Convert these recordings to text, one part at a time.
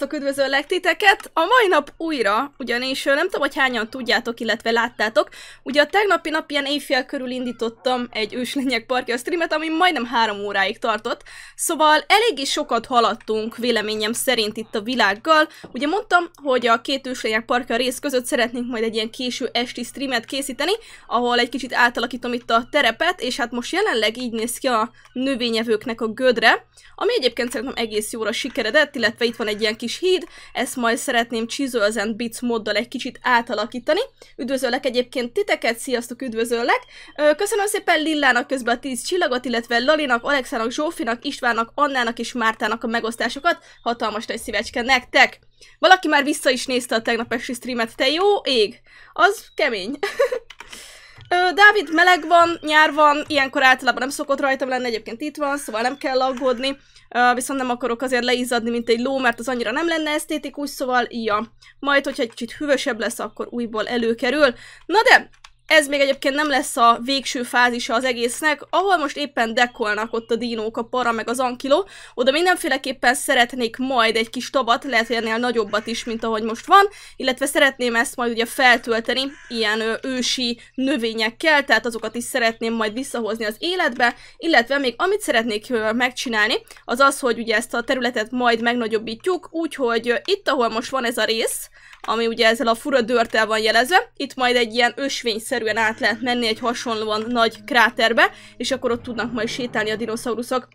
Sziasztok, üdvözöllek titeket! A mai nap újra, ugyanis nem tudom, hogy hányan tudjátok, illetve láttátok, ugye a tegnapi nap ilyen éjfél körül indítottam egy őslények parkja streamet, ami majdnem három óráig tartott, szóval eléggé sokat haladtunk véleményem szerint itt a világgal, ugye mondtam, hogy a két őslények parkja rész között szeretnénk majd egy ilyen késő esti streamet készíteni, ahol egy kicsit átalakítom itt a terepet, és hát most jelenleg így néz ki a növényevőknek a gödre, ami egyébként szerintem egész jóra sikeredett, illetve itt van egy ilyen kis híd, ezt majd szeret szeretném Chisels and Bits móddal egy kicsit átalakítani. Üdvözöllek egyébként titeket, sziasztok, üdvözöllek! Köszönöm szépen Lillának közben a 10 csillagot, illetve Lalinak, Alexának, Zsófinak, Istvánnak, Annának és Mártának a megosztásokat. Hatalmas nagy szívecske nektek! Valaki már vissza is nézte a tegnap esti streamet, te jó ég! Az kemény. Ö, Dávid, meleg van, nyár van, ilyenkor általában nem szokott rajtam lenni, egyébként itt van, szóval nem kell aggódni viszont nem akarok azért leizadni, mint egy ló, mert az annyira nem lenne esztétikus, szóval ja. Majd, hogyha egy kicsit hűvösebb lesz, akkor újból előkerül. Na de, ez még egyébként nem lesz a végső fázisa az egésznek, ahol most éppen dekolnak ott a dinók, a para meg az ankiló, oda mindenféleképpen szeretnék majd egy kis tabat, lehet, hogy ennél nagyobbat is, mint ahogy most van, illetve szeretném ezt majd ugye feltölteni ilyen ősi növényekkel, tehát azokat is szeretném majd visszahozni az életbe, illetve még amit szeretnék megcsinálni, az az, hogy ugye ezt a területet majd megnagyobbítjuk, úgyhogy itt, ahol most van ez a rész, ami ugye ezzel a fura dörtel van jelezve. Itt majd egy ilyen ösvényszerűen át lehet menni egy hasonlóan nagy kráterbe, és akkor ott tudnak majd sétálni a dinoszauruszok.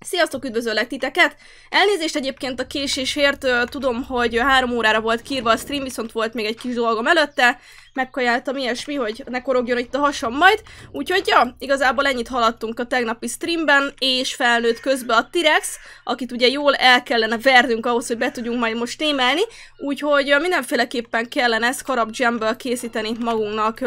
Sziasztok, üdvözöllek titeket! Elnézést egyébként a késésért, tudom, hogy három órára volt kírva a stream, viszont volt még egy kis dolgom előtte, megkajáltam ilyesmi, hogy ne korogjon itt a hasam majd. Úgyhogy ja, igazából ennyit haladtunk a tegnapi streamben, és felnőtt közbe a T-Rex, akit ugye jól el kellene vernünk ahhoz, hogy be tudjunk majd most témelni, úgyhogy mindenféleképpen kellene ezt karab jamből készíteni magunknak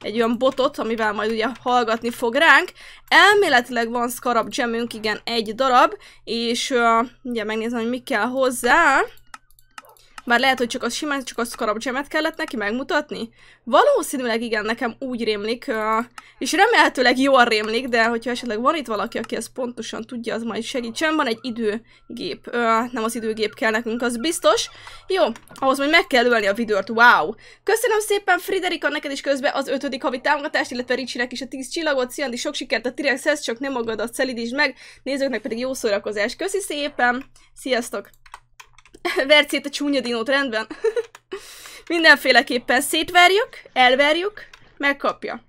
egy olyan botot, amivel majd ugye hallgatni fog ránk. Elméletileg van Scarab jamünk, igen, egy darab, és ugye megnézem, hogy mi kell hozzá. Már lehet, hogy csak az simán csak a szkarabcsemet kellett neki megmutatni? Valószínűleg igen, nekem úgy rémlik, és remélhetőleg jól rémlik, de hogyha esetleg van itt valaki, aki ezt pontosan tudja, az majd segítsen. Van egy időgép, nem az időgép kell nekünk, az biztos. Jó, ahhoz majd meg kell ölni a vidőrt, wow! Köszönöm szépen Friderika, neked is közben az ötödik havi támogatást, illetve Ricsinek is a 10 csillagot, Szia, sok sikert a Tirexhez, csak nem magad a szelidítsd meg, nézőknek pedig jó szórakozást. Köszi szépen, sziasztok! Verj szét a csúnya dinót, rendben? Mindenféleképpen szétverjük, elverjük, megkapja.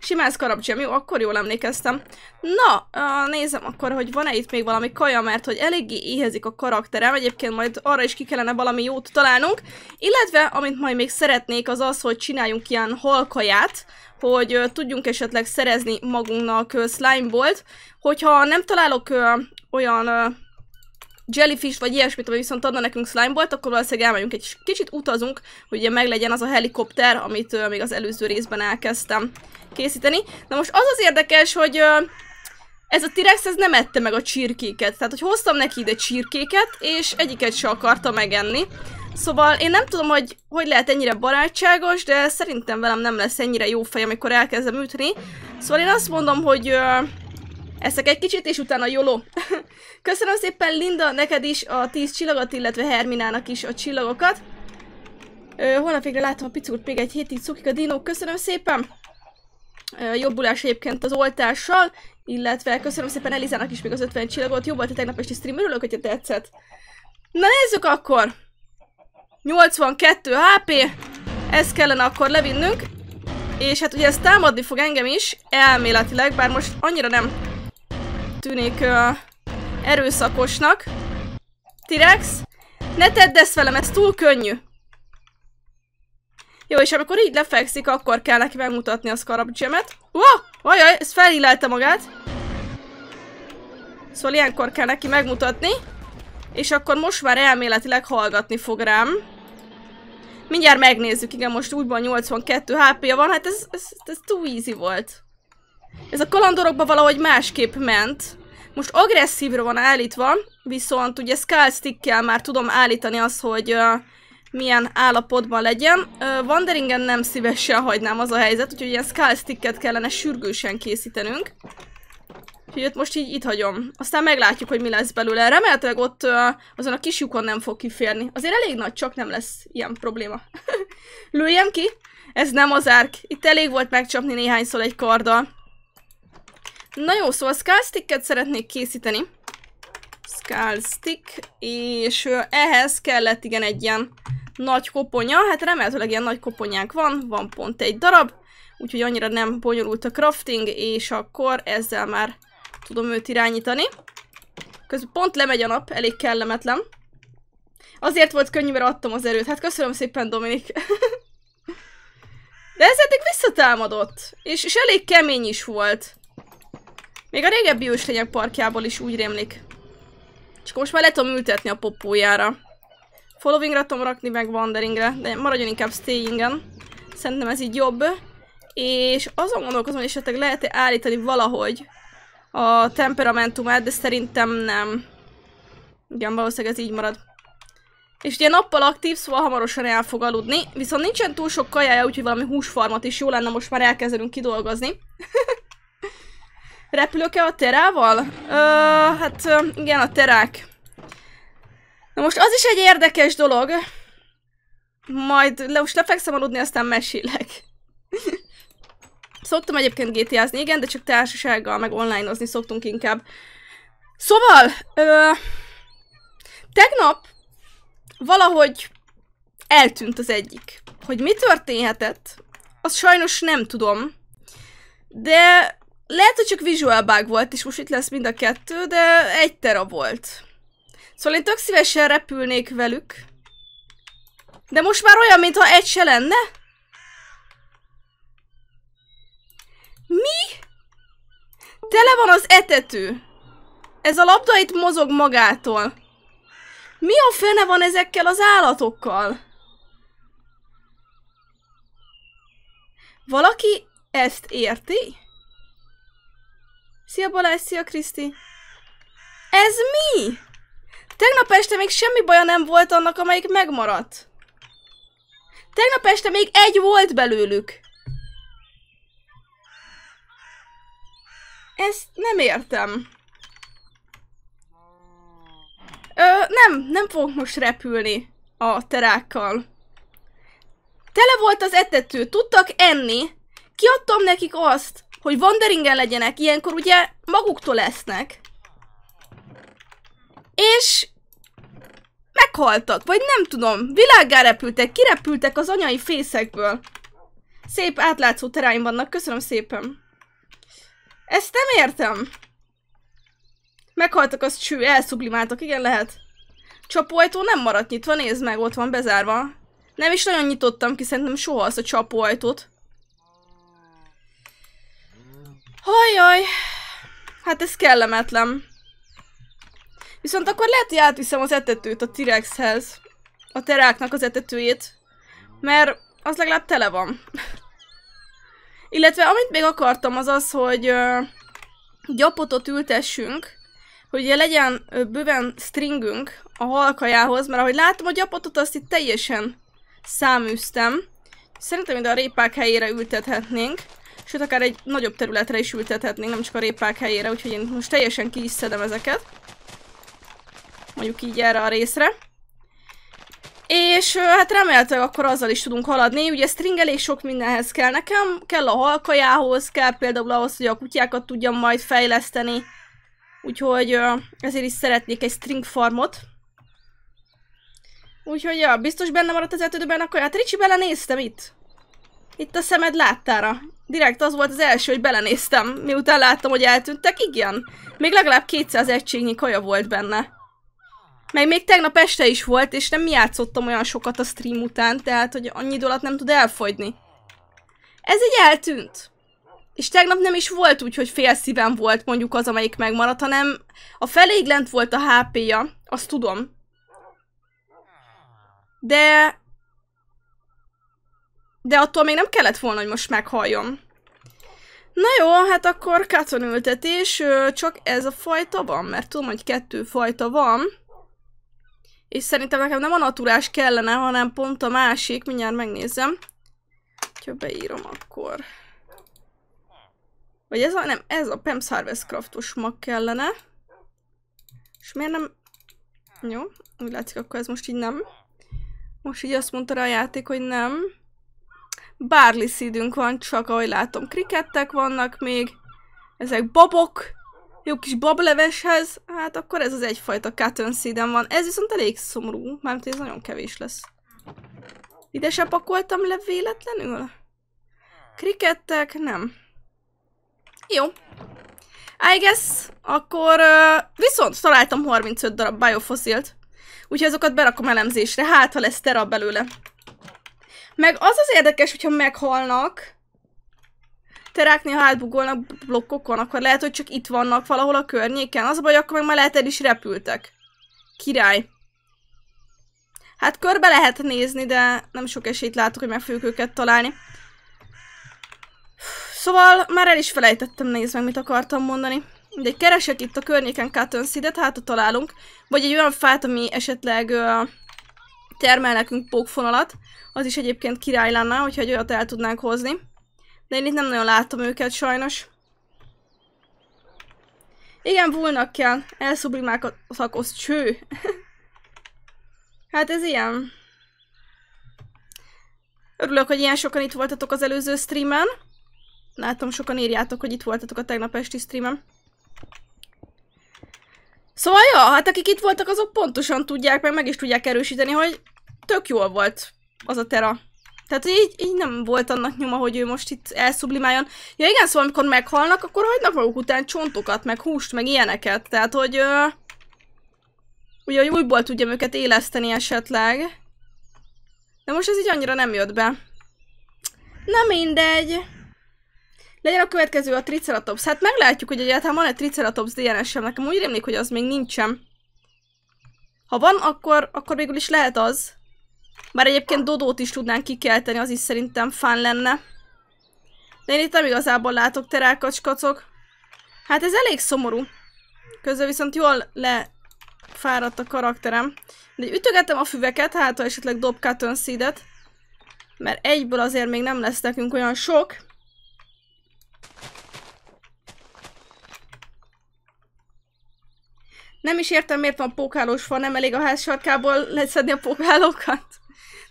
Simán szkarabcsiam, jó, akkor jól emlékeztem. Na, nézem akkor, hogy van-e itt még valami kaja, mert hogy eléggé éhezik a karakterem, egyébként majd arra is ki kellene valami jót találnunk. Illetve, amit majd még szeretnék, az az, hogy csináljunk ilyen halkaját, hogy uh, tudjunk esetleg szerezni magunknak uh, slime bolt. Hogyha nem találok uh, olyan jellyfish vagy ilyesmit, ami viszont adna nekünk slime-bolt, akkor valószínűleg elmegyünk egy kicsit utazunk, hogy ugye meglegyen az a helikopter, amit uh, még az előző részben elkezdtem készíteni. Na most az az érdekes, hogy uh, ez a T-rex ez nem ette meg a csirkéket, tehát hogy hoztam neki ide csirkéket, és egyiket se akarta megenni. Szóval én nem tudom, hogy hogy lehet ennyire barátságos, de szerintem velem nem lesz ennyire jó fej, amikor elkezdem ütni. Szóval én azt mondom, hogy uh, eszek egy kicsit, és utána jóló. Köszönöm szépen Linda, neked is a 10 csillagot, illetve Herminának is a csillagokat. Ö, holnap végre látom a picurt, még egy hétig cukik a dinók, köszönöm szépen! Ö, jobbulás egyébként az oltással, illetve köszönöm szépen Elizának is még az 50 csillagot, jó volt a tegnap esti stream, örülök, hogyha tetszett. Na nézzük akkor! 82 HP, ezt kellene akkor levinnünk, és hát ugye ez támadni fog engem is, elméletileg, bár most annyira nem tűnik... Uh, erőszakosnak. Tirex, ne tedd ezt velem, ez túl könnyű. Jó, és amikor így lefekszik, akkor kell neki megmutatni a Scarab Gemet. Wow! Ajaj, ez felillelte magát. Szóval ilyenkor kell neki megmutatni. És akkor most már elméletileg hallgatni fog rám. Mindjárt megnézzük, igen, most úgyban 82 HP-ja van, hát ez, ez, ez túl easy volt. Ez a kalandorokba valahogy másképp ment. Most agresszívra van állítva, viszont ugye Skull Stick-kel már tudom állítani azt, hogy uh, milyen állapotban legyen. Uh, Wanderingen nem szívesen hagynám az a helyzet, úgyhogy ilyen Skull Stick-et kellene sürgősen készítenünk. Úgyhogy őt most így itt hagyom. Aztán meglátjuk, hogy mi lesz belőle. Remélhetőleg ott uh, azon a kis lyukon nem fog kiférni. Azért elég nagy, csak nem lesz ilyen probléma. Lőjem ki? Ez nem az árk. Itt elég volt megcsapni néhányszor egy karddal. Na jó, szóval skull sticket szeretnék készíteni. Skull stick, és ehhez kellett igen egy ilyen nagy koponya, hát remélhetőleg ilyen nagy koponyánk van, van pont egy darab, úgyhogy annyira nem bonyolult a crafting, és akkor ezzel már tudom őt irányítani. Közben pont lemegy a nap, elég kellemetlen. Azért volt könnyű, mert adtam az erőt. Hát köszönöm szépen, Dominik. De ez eddig visszatámadott, és, és elég kemény is volt. Még a régebbi őslények parkjából is úgy rémlik. Csak most már le tudom ültetni a popójára. Followingra tudom rakni, meg wanderingre, de maradjon inkább stayingen. Szerintem ez így jobb. És azon gondolkozom, hogy esetleg lehet-e állítani valahogy a temperamentumát, de szerintem nem. Igen, valószínűleg ez így marad. És ugye nappal aktív, szóval hamarosan el fog aludni, viszont nincsen túl sok kajája, úgyhogy valami húsfarmat is jó lenne, most már elkezdenünk kidolgozni. Repülök-e a terával? Ö, hát igen, a terák. Na most az is egy érdekes dolog. Majd le, most lefekszem aludni, aztán mesélek. Szoktam egyébként GTA-zni, igen, de csak társasággal, meg online-ozni szoktunk inkább. Szóval, ö, tegnap valahogy eltűnt az egyik. Hogy mi történhetett, azt sajnos nem tudom. De lehet, hogy csak visual bug volt, és most itt lesz mind a kettő, de egy tera volt. Szóval én tök szívesen repülnék velük. De most már olyan, mintha egy se lenne. Mi? Tele van az etető. Ez a labda itt mozog magától. Mi a fene van ezekkel az állatokkal? Valaki ezt érti? Szia Balázs, szia Kriszti! Ez mi? Tegnap este még semmi baja nem volt annak, amelyik megmaradt. Tegnap este még egy volt belőlük. Ezt nem értem. Ö, nem, nem fogok most repülni a terákkal. Tele volt az etető, tudtak enni. Kiadtam nekik azt, hogy wanderingen legyenek, ilyenkor ugye maguktól lesznek. És meghaltak, vagy nem tudom, világgá repültek, kirepültek az anyai fészekből. Szép átlátszó teráim vannak, köszönöm szépen. Ezt nem értem. Meghaltak, az cső, elszublimáltak, igen lehet. Csapóajtó nem maradt nyitva, nézd meg, ott van bezárva. Nem is nagyon nyitottam ki, szerintem soha azt a csapóajtót. Hajjaj! Hát ez kellemetlen. Viszont akkor lehet, hogy átviszem az etetőt a T-rexhez. A teráknak az etetőjét. Mert az legalább tele van. Illetve amit még akartam az az, hogy uh, gyapotot ültessünk, hogy ugye legyen uh, bőven stringünk a halkajához, mert ahogy látom a gyapotot azt itt teljesen száműztem. Szerintem ide a répák helyére ültethetnénk sőt akár egy nagyobb területre is ültethetnénk, nem csak a répák helyére, úgyhogy én most teljesen ki is szedem ezeket. Mondjuk így erre a részre. És hát remélhetőleg akkor azzal is tudunk haladni, ugye string elég sok mindenhez kell nekem, kell a halkajához, kell például ahhoz, hogy a kutyákat tudjam majd fejleszteni, úgyhogy ezért is szeretnék egy string farmot. Úgyhogy ja, biztos benne maradt az átődőben, akkor hát Ricsi belenéztem itt. Itt a szemed láttára direkt az volt az első, hogy belenéztem, miután láttam, hogy eltűntek, igen. Még legalább 200 egységnyi kaja volt benne. Meg még tegnap este is volt, és nem játszottam olyan sokat a stream után, tehát, hogy annyi idő alatt nem tud elfogyni. Ez így eltűnt. És tegnap nem is volt úgy, hogy fél szívem volt mondjuk az, amelyik megmaradt, hanem a feléig lent volt a HP-ja, azt tudom. De... De attól még nem kellett volna, hogy most meghalljon. Na jó, hát akkor katonültetés, ültetés, csak ez a fajta van, mert tudom, hogy kettő fajta van. És szerintem nekem nem a naturás kellene, hanem pont a másik, mindjárt megnézem. Ha beírom, akkor... Vagy ez a, nem, ez a Pemps Harvest Craftos mag kellene. És miért nem... Jó, úgy látszik, akkor ez most így nem. Most így azt mondta rá a játék, hogy nem. Barley szídünk van, csak ahogy látom, krikettek vannak még. Ezek babok. Jó kis bableveshez. Hát akkor ez az egyfajta cotton szídem van. Ez viszont elég szomorú, mert ez nagyon kevés lesz. Ide se pakoltam le véletlenül? Krikettek? Nem. Jó. I guess. Akkor uh, viszont találtam 35 darab biofoszilt. Úgyhogy azokat berakom elemzésre, hát ha lesz terab belőle. Meg az az érdekes, hogyha meghalnak, terákni a hátbugolnak blokkokon, akkor lehet, hogy csak itt vannak valahol a környéken. Az a baj, akkor meg már lehet el is repültek. Király. Hát körbe lehet nézni, de nem sok esélyt látok, hogy meg fogjuk őket találni. Szóval már el is felejtettem nézni meg, mit akartam mondani. De keresek itt a környéken Cotton et hát találunk. Vagy egy olyan fát, ami esetleg uh, termel nekünk pókfonalat. Az is egyébként király lenne, hogyha egy olyat el tudnánk hozni. De én itt nem nagyon látom őket sajnos. Igen, vulnak kell. szakosz cső. hát ez ilyen. Örülök, hogy ilyen sokan itt voltatok az előző streamen. Látom, sokan írjátok, hogy itt voltatok a tegnap esti streamen. Szóval ja, hát akik itt voltak, azok pontosan tudják, meg meg is tudják erősíteni, hogy tök jól volt az a tera. Tehát így, így nem volt annak nyoma, hogy ő most itt elszublimáljon. Ja igen, szóval amikor meghalnak, akkor hagynak maguk után csontokat, meg húst, meg ilyeneket. Tehát, hogy... Ö, ugye, hogy újból tudjam őket éleszteni esetleg. De most ez így annyira nem jött be. Na mindegy. Legyen a következő a Triceratops. Hát meglátjuk, hogy egyáltalán van-e Triceratops DNS-em. Nekem úgy rémlik, hogy az még nincsen. Ha van, akkor, akkor végül is lehet az. Bár egyébként Dodót is tudnánk kikelteni, az is szerintem fán lenne. De én itt nem igazából látok terákacskacok. Hát ez elég szomorú. Közben viszont jól lefáradt a karakterem. De ütögetem a füveket, hát ha esetleg dob cotton seedet. Mert egyből azért még nem lesz nekünk olyan sok. Nem is értem, miért van pókálós fa, nem elég a ház sarkából leszedni a pókálókat.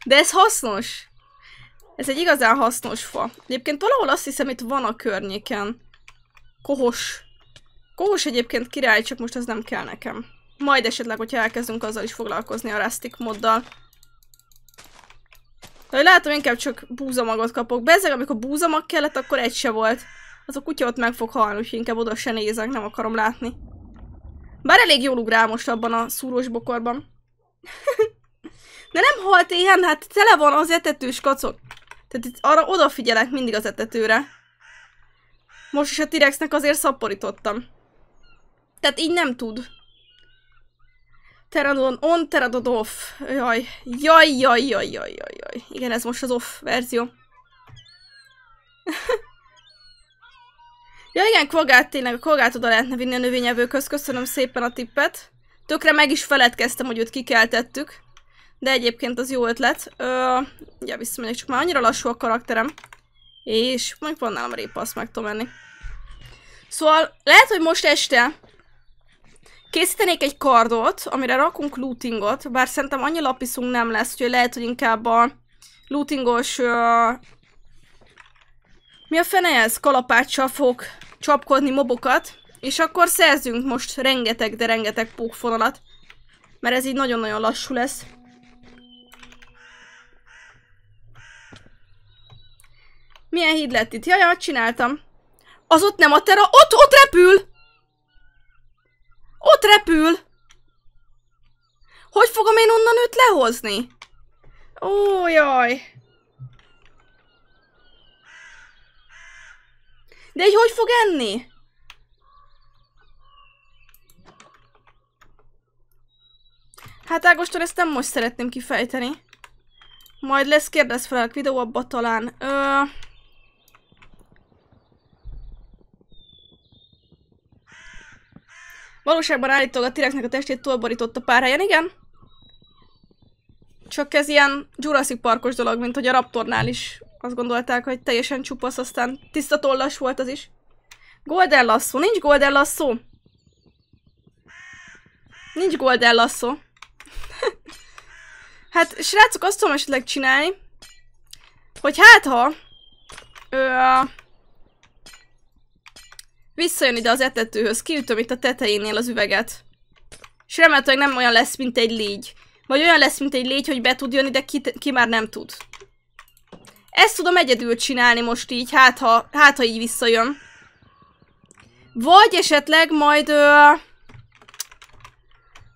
De ez hasznos. Ez egy igazán hasznos fa. Egyébként valahol azt hiszem, itt van a környéken. Kohos. Kohos egyébként király, csak most ez nem kell nekem. Majd esetleg, hogyha elkezdünk azzal is foglalkozni a Rustic moddal. De hogy látom, inkább csak búzamagot kapok. Bezzeg, amikor búzamag kellett, akkor egy se volt. Az a kutya ott meg fog halni, úgyhogy inkább oda se nézek, nem akarom látni. Bár elég jól ugrál most abban a szúrós bokorban. De nem halt éhen, hát tele van az etetős kacok. Tehát itt arra odafigyelek mindig az etetőre. Most is a t azért szaporítottam. Tehát így nem tud. Teradon on, teradon off. Jaj. Jaj, jaj, jaj, jaj, jaj, jaj. Igen, ez most az off verzió. ja igen, kogát tényleg, a kvagát oda lehetne vinni a növényevőköz. Köszönöm szépen a tippet. Tökre meg is feledkeztem, hogy őt kikeltettük. De egyébként az jó ötlet. Ö, ja, visszamegyek, csak már annyira lassú a karakterem. És mondjuk van nálam répa, azt meg tudom menni. Szóval lehet, hogy most este készítenék egy kardot, amire rakunk lootingot, bár szerintem annyi lapiszunk nem lesz, hogy lehet, hogy inkább a lootingos... Ö, mi a fene ez? Kalapáccsal fog csapkodni mobokat, és akkor szerzünk most rengeteg, de rengeteg pókfonalat, mert ez így nagyon-nagyon lassú lesz. Milyen híd lett itt? Jaj, csináltam. Az ott nem a tera, ott, ott repül! Ott repül! Hogy fogom én onnan őt lehozni? Ó, jaj! De így hogy fog enni? Hát Ágostor, ezt nem most szeretném kifejteni. Majd lesz kérdez fel a videó, abba talán. Ö... Valóságban állítólag a t a testét tolborította pár helyen, igen? Csak ez ilyen Jurassic Parkos dolog, mint hogy a Raptornál is azt gondolták, hogy teljesen csupasz, aztán tiszta tollas volt az is. Golden lasszó, nincs Golden lasszó? Nincs Golden lasszó. hát, srácok, azt tudom esetleg csinálni, hogy hát ha... Ö, Visszajön ide az etetőhöz, kiütöm itt a tetejénél az üveget. És remélhetőleg nem olyan lesz, mint egy légy. Vagy olyan lesz, mint egy légy, hogy be tud jönni, de ki, ki már nem tud. Ezt tudom egyedül csinálni most így, hát ha, hát, ha így visszajön. Vagy esetleg majd... Ö,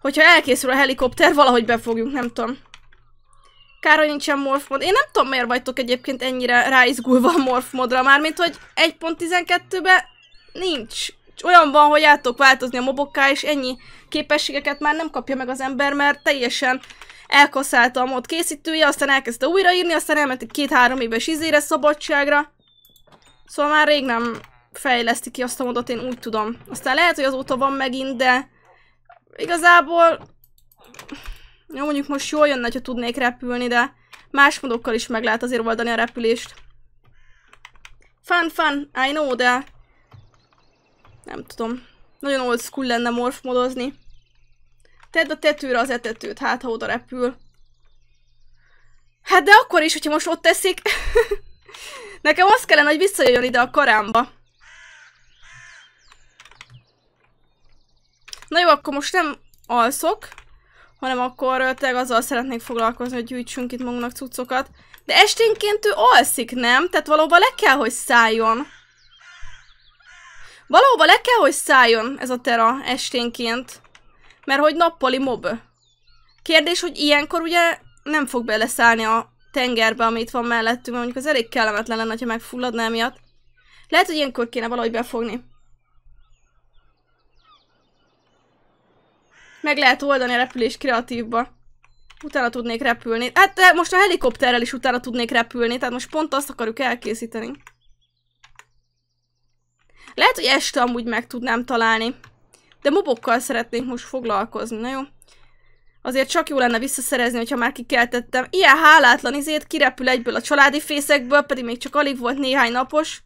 hogyha elkészül a helikopter, valahogy befogjuk, nem tudom. Kár, hogy nincsen morfmod. Én nem tudom, miért vagytok egyébként ennyire ráizgulva a morfmodra, mármint, hogy 1.12-be nincs. Olyan van, hogy át tudok változni a mobokká, és ennyi képességeket már nem kapja meg az ember, mert teljesen elkaszálta a mod készítője, aztán elkezdte újraírni, aztán elment egy két-három éves izére szabadságra. Szóval már rég nem fejleszti ki azt a modot, én úgy tudom. Aztán lehet, hogy azóta van megint, de igazából... Jó, mondjuk most jól jönne, ha tudnék repülni, de más modokkal is meg lehet azért oldani a repülést. Fun, fun, I know, de nem tudom. Nagyon old school lenne morf modozni. Tedd a tetőre az etetőt, hát ha oda repül. Hát de akkor is, hogyha most ott teszik. Nekem az kellene, hogy visszajöjjön ide a karámba. Na jó, akkor most nem alszok, hanem akkor tényleg azzal szeretnék foglalkozni, hogy gyűjtsünk itt magunknak cuccokat. De esténként ő alszik, nem? Tehát valóban le kell, hogy szálljon. Valóban, le kell, hogy szálljon ez a tera esténként. Mert hogy nappali mob. Kérdés, hogy ilyenkor ugye nem fog beleszállni a tengerbe, amit van mellettünk, mert mondjuk az elég kellemetlen lenne, ha megfulladná emiatt. Lehet, hogy ilyenkor kéne valahogy befogni. Meg lehet oldani a repülés kreatívba. Utána tudnék repülni. Hát most a helikopterrel is utána tudnék repülni, tehát most pont azt akarjuk elkészíteni. Lehet, hogy este amúgy meg tudnám találni. De mobokkal szeretnék most foglalkozni, na jó? Azért csak jó lenne visszaszerezni, hogyha már kikeltettem. Ilyen hálátlan izét kirepül egyből a családi fészekből, pedig még csak alig volt néhány napos.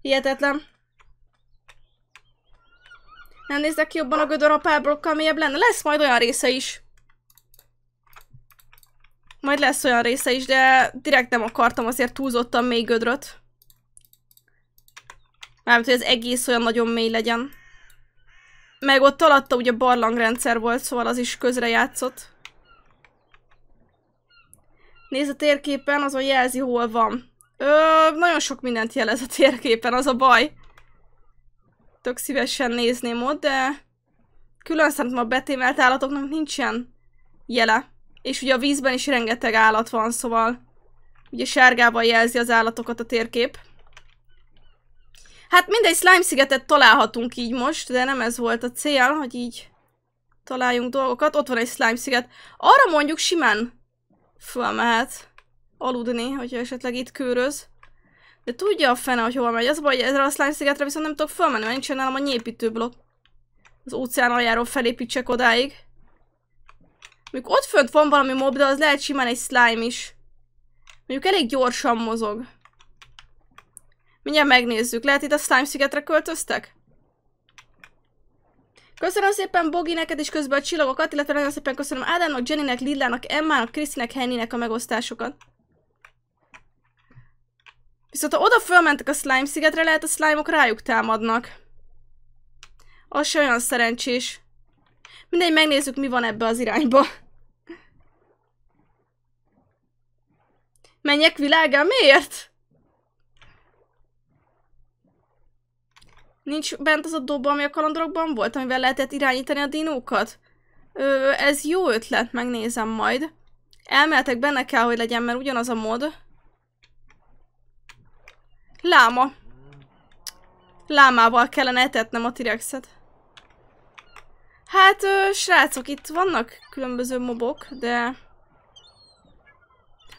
Hihetetlen. Nem nézek ki jobban a gödör a apából, mélyebb lenne? Lesz majd olyan része is. Majd lesz olyan része is, de direkt nem akartam azért túlzottan még gödröt. Mármint, hogy az egész olyan nagyon mély legyen. Meg ott alatta ugye barlangrendszer volt, szóval az is közrejátszott. Nézd a térképen, azon jelzi, hol van. Ö, nagyon sok mindent jelez a térképen, az a baj. Tök szívesen nézném ott, de külön szerintem a betémelt állatoknak nincsen jele. És ugye a vízben is rengeteg állat van, szóval ugye sárgával jelzi az állatokat a térkép. Hát mindegy, slime szigetet találhatunk így most, de nem ez volt a cél, hogy így találjunk dolgokat. Ott van egy slime sziget. Arra mondjuk simán fölmehet aludni, hogyha esetleg itt kőröz. De tudja a fene, hogy hova megy. Az baj, hogy ezre a slime szigetre viszont nem tudok fölmenni, mert nincsen nálam a nyépítőblokk. Az óceán aljáról felépítsek odáig. Még ott fönt van valami mob, de az lehet simán egy slime is. Mondjuk elég gyorsan mozog. Mindjárt megnézzük. Lehet itt a Slime szigetre költöztek? Köszönöm szépen Bogi neked is közben a csillagokat, illetve nagyon szépen köszönöm Ádámnak, Jennynek, Lillának, Emmának, Krisztinek, Hennynek a megosztásokat. Viszont ha oda fölmentek a slime szigetre, lehet a slime -ok rájuk támadnak. Az se olyan szerencsés. Mindegy, megnézzük, mi van ebbe az irányba. Menjek világá? Miért? Nincs bent az a doba, ami a kalandorokban volt, amivel lehetett irányítani a dinókat? Ö, ez jó ötlet, megnézem majd. Elméletek benne kell, hogy legyen, mert ugyanaz a mod. Láma. Lámával kellene etetnem a tirexet. Hát, ö, srácok, itt vannak különböző mobok, de...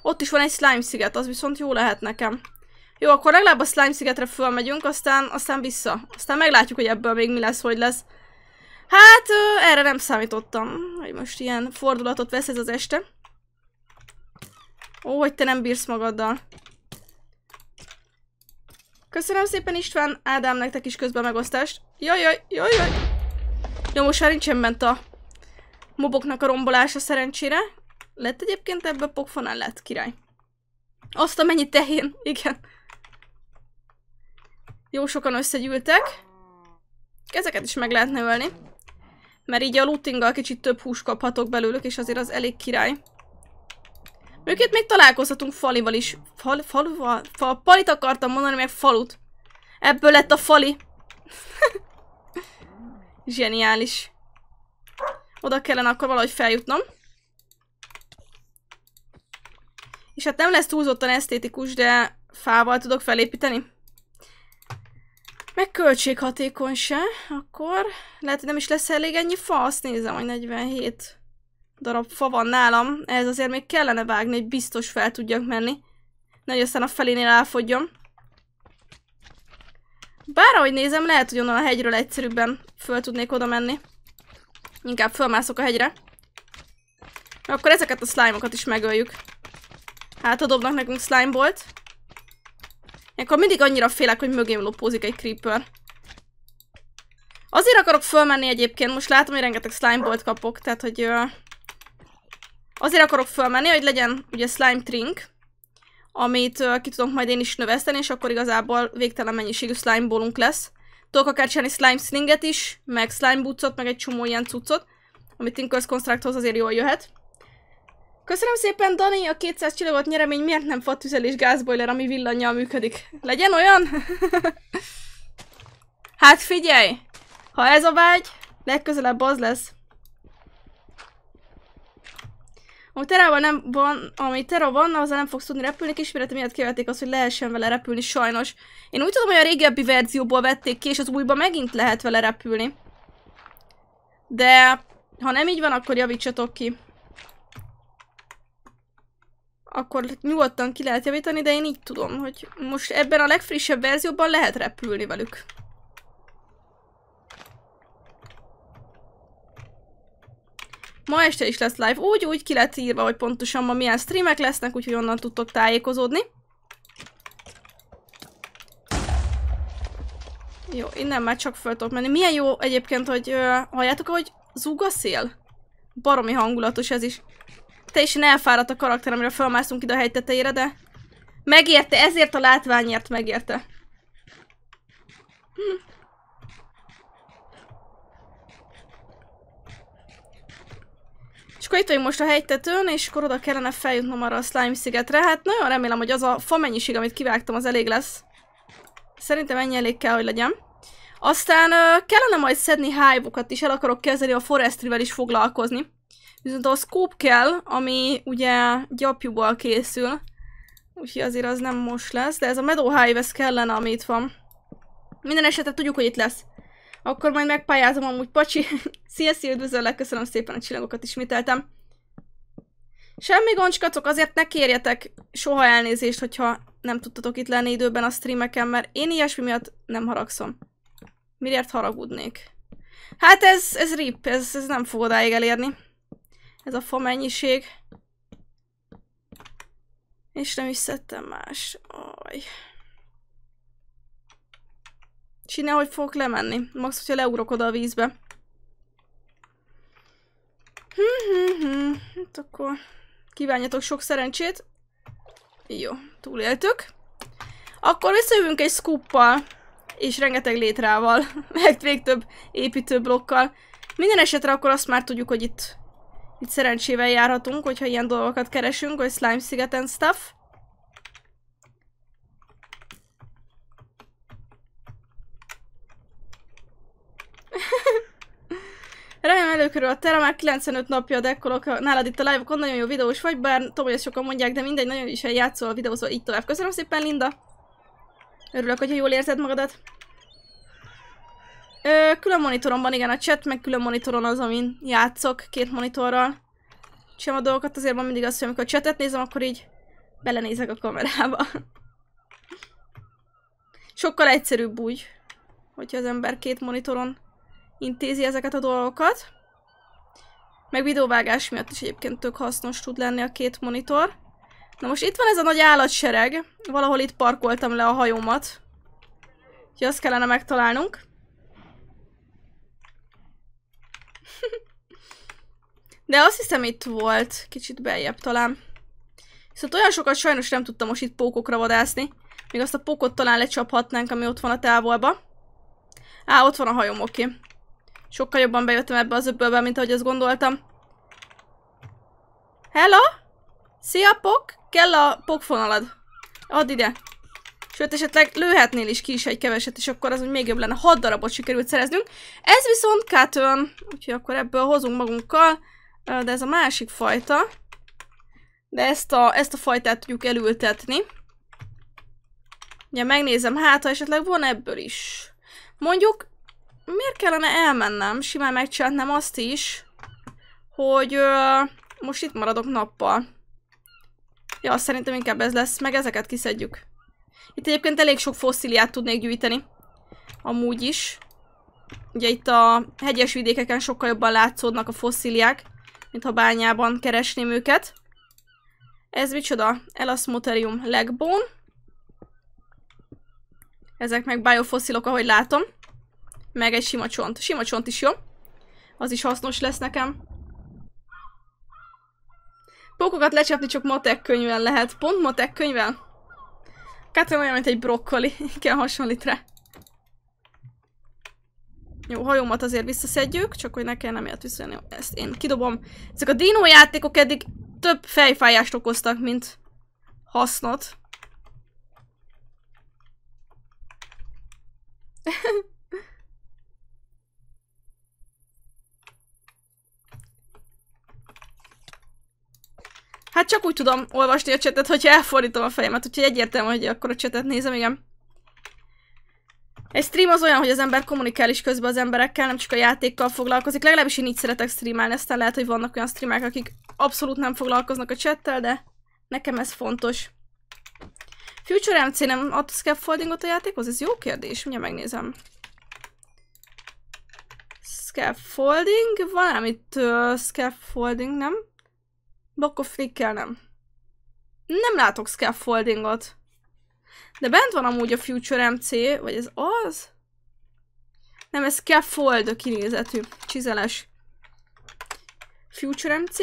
Ott is van egy slime sziget, az viszont jó lehet nekem. Jó, akkor legalább a slime szigetre fölmegyünk, aztán, aztán vissza. Aztán meglátjuk, hogy ebből még mi lesz, hogy lesz. Hát, ö, erre nem számítottam, hogy most ilyen fordulatot vesz ez az este. Ó, hogy te nem bírsz magaddal. Köszönöm szépen István, Ádám nektek is közben megosztást. Jaj, jaj, jaj, jaj. Jó, most már nincsen ment a moboknak a rombolása szerencsére. Lett egyébként ebből pokfonál lett, király. Azt a mennyi tehén, igen. Jó sokan összegyűltek. Ezeket is meg lehetne ölni. Mert így a lootinggal kicsit több hús kaphatok belőlük, és azért az elég király. Őket még találkozhatunk falival is. Fal, faluval? Fal, palit akartam mondani, mert falut. Ebből lett a fali. Zseniális. Oda kellene akkor valahogy feljutnom. És hát nem lesz túlzottan esztétikus, de fával tudok felépíteni. Meg költséghatékony se, akkor lehet, hogy nem is lesz elég ennyi fa, azt nézem, hogy 47 darab fa van nálam, ez azért még kellene vágni, hogy biztos fel tudjak menni. Nagy aztán a felénél elfogyom. Bár ahogy nézem, lehet, hogy onnan a hegyről egyszerűbben föl tudnék oda menni. Inkább fölmászok a hegyre. Akkor ezeket a slime-okat is megöljük. Hát, ha dobnak nekünk slime bolt. Ilyenkor mindig annyira félek, hogy mögém lopózik egy creeper. Azért akarok fölmenni egyébként, most látom, hogy rengeteg slime bolt kapok, tehát hogy... Uh, azért akarok fölmenni, hogy legyen ugye slime drink, amit uh, ki tudunk majd én is növeszteni, és akkor igazából végtelen mennyiségű slime bolunk lesz. Tudok akár csinálni slime slinget is, meg slime bootsot, meg egy csomó ilyen cuccot, amit Tinkers Constructhoz azért jól jöhet. Köszönöm szépen, Dani, a 200 csillagot nyeremény miért nem fattüzelés gázbojler, ami villanyjal működik? Legyen olyan? hát figyelj! Ha ez a vágy, legközelebb az lesz. Ami terában nem van, ami tera van, azzal nem fogsz tudni repülni, kísérlete miatt kivették azt, hogy lehessen vele repülni, sajnos. Én úgy tudom, hogy a régebbi verzióból vették ki, és az újba megint lehet vele repülni. De ha nem így van, akkor javítsatok ki akkor nyugodtan ki lehet javítani, de én így tudom, hogy most ebben a legfrissebb verzióban lehet repülni velük. Ma este is lesz live, úgy, úgy ki lett írva, hogy pontosan ma milyen streamek lesznek, úgyhogy onnan tudtok tájékozódni. Jó, innen már csak föl tudok menni. Milyen jó egyébként, hogy halljátok, hogy zúg a szél? Baromi hangulatos ez is teljesen elfáradt a karakter, amire felmászunk ide a hegy tetejére, de megérte, ezért a látványért megérte. Hm. És akkor itt vagyunk most a hegytetőn, és akkor oda kellene feljutnom arra a slime szigetre. Hát nagyon remélem, hogy az a fa mennyiség, amit kivágtam, az elég lesz. Szerintem ennyi elég kell, hogy legyen. Aztán ö, kellene majd szedni hive is, el akarok kezdeni a forestry is foglalkozni. Viszont a scope kell, ami ugye gyapjúból készül. Úgyhogy azért az nem most lesz, de ez a Meadow Hive, ez kellene, ami itt van. Minden esetet tudjuk, hogy itt lesz. Akkor majd megpályázom amúgy, pacsi. szia, szia, üdvözöllek, köszönöm szépen a csillagokat ismételtem. Semmi gond, azért ne kérjetek soha elnézést, hogyha nem tudtatok itt lenni időben a streameken, mert én ilyesmi miatt nem haragszom. Miért haragudnék? Hát ez, ez rip, ez, ez nem fog odáig elérni ez a fa mennyiség. És nem is szedtem más. Aj. Sine, hogy fogok lemenni. Max, hogyha leugrok oda a vízbe. Hm, hm, hm. Hát akkor kívánjatok sok szerencsét. Jó, túléltük. Akkor visszajövünk egy szkuppal, és rengeteg létrával, meg még több építőblokkal. Minden esetre akkor azt már tudjuk, hogy itt itt szerencsével járhatunk, hogyha ilyen dolgokat keresünk, hogy slime szigeten stuff. Remélem előkerül a terem már 95 napja dekkolok nálad itt a live-okon, nagyon jó videós vagy, bár tudom, hogy ezt sokan mondják, de mindegy, nagyon is eljátszol a videózó, így tovább. Köszönöm szépen, Linda! Örülök, hogyha jól érzed magadat. Ö, külön monitoromban, igen, a chat, meg külön monitoron az, amin játszok, két monitorral. Csinálom a dolgokat, azért van mindig az, hogy amikor a chatet nézem, akkor így belenézek a kamerába. Sokkal egyszerűbb úgy, hogyha az ember két monitoron intézi ezeket a dolgokat. Meg videóvágás miatt is egyébként tök hasznos tud lenni a két monitor. Na most itt van ez a nagy állatsereg. Valahol itt parkoltam le a hajómat. Úgyhogy azt kellene megtalálnunk. De azt hiszem itt volt, kicsit beljebb talán. Viszont olyan sokat sajnos nem tudtam most itt pókokra vadászni. Még azt a pókot talán lecsaphatnánk, ami ott van a távolba. Á, ott van a hajom, oké. Okay. Sokkal jobban bejöttem ebbe az öbbölbe, mint ahogy azt gondoltam. Hello? Szia, pok? Kell a pokfonalad. Add ide. Sőt, esetleg lőhetnél is ki is egy keveset, és akkor az úgy még jobb lenne. 6 darabot sikerült szereznünk. Ez viszont kátőn, úgyhogy akkor ebből hozunk magunkkal, de ez a másik fajta. De ezt a, ezt a fajtát tudjuk elültetni. Ugye megnézem, hát ha esetleg van ebből is. Mondjuk, miért kellene elmennem? Simán megcsinálnám azt is, hogy ö, most itt maradok nappal. Ja, szerintem inkább ez lesz, meg ezeket kiszedjük. Itt egyébként elég sok fosziliát tudnék gyűjteni. Amúgy is. Ugye itt a hegyes vidékeken sokkal jobban látszódnak a fosziliák, mint ha bányában keresném őket. Ez micsoda? elasmoterium legbone. Ezek meg biofosszilok, ahogy látom. Meg egy sima csont. Sima csont is jó. Az is hasznos lesz nekem. Pókokat lecsapni csak matek könyvvel lehet. Pont matek könyvvel? Hát olyan, mint egy brokkoli. kell hasonlít rá. Jó, hajómat azért visszaszedjük, csak hogy ne kell nem ilyet visszajönni. Ezt én kidobom. Ezek a dino játékok eddig több fejfájást okoztak, mint hasznot. Hát csak úgy tudom olvasni a csetet, hogyha elfordítom a fejemet, úgyhogy egyértelmű, hogy akkor a csetet nézem, igen. Egy stream az olyan, hogy az ember kommunikál is közben az emberekkel, nem csak a játékkal foglalkozik. Legalábbis én így szeretek streamálni, aztán lehet, hogy vannak olyan streamák, akik abszolút nem foglalkoznak a csettel, de nekem ez fontos. Future MC nem ad scaffoldingot a játékhoz? Ez jó kérdés, ugye megnézem. Scaffolding? Van ám itt uh, scaffolding, nem? Block of flickkel nem. Nem látok scaffoldingot. De bent van amúgy a Future MC, vagy ez az? Nem, ez scaffold kinézetű, csizeles. Future MC.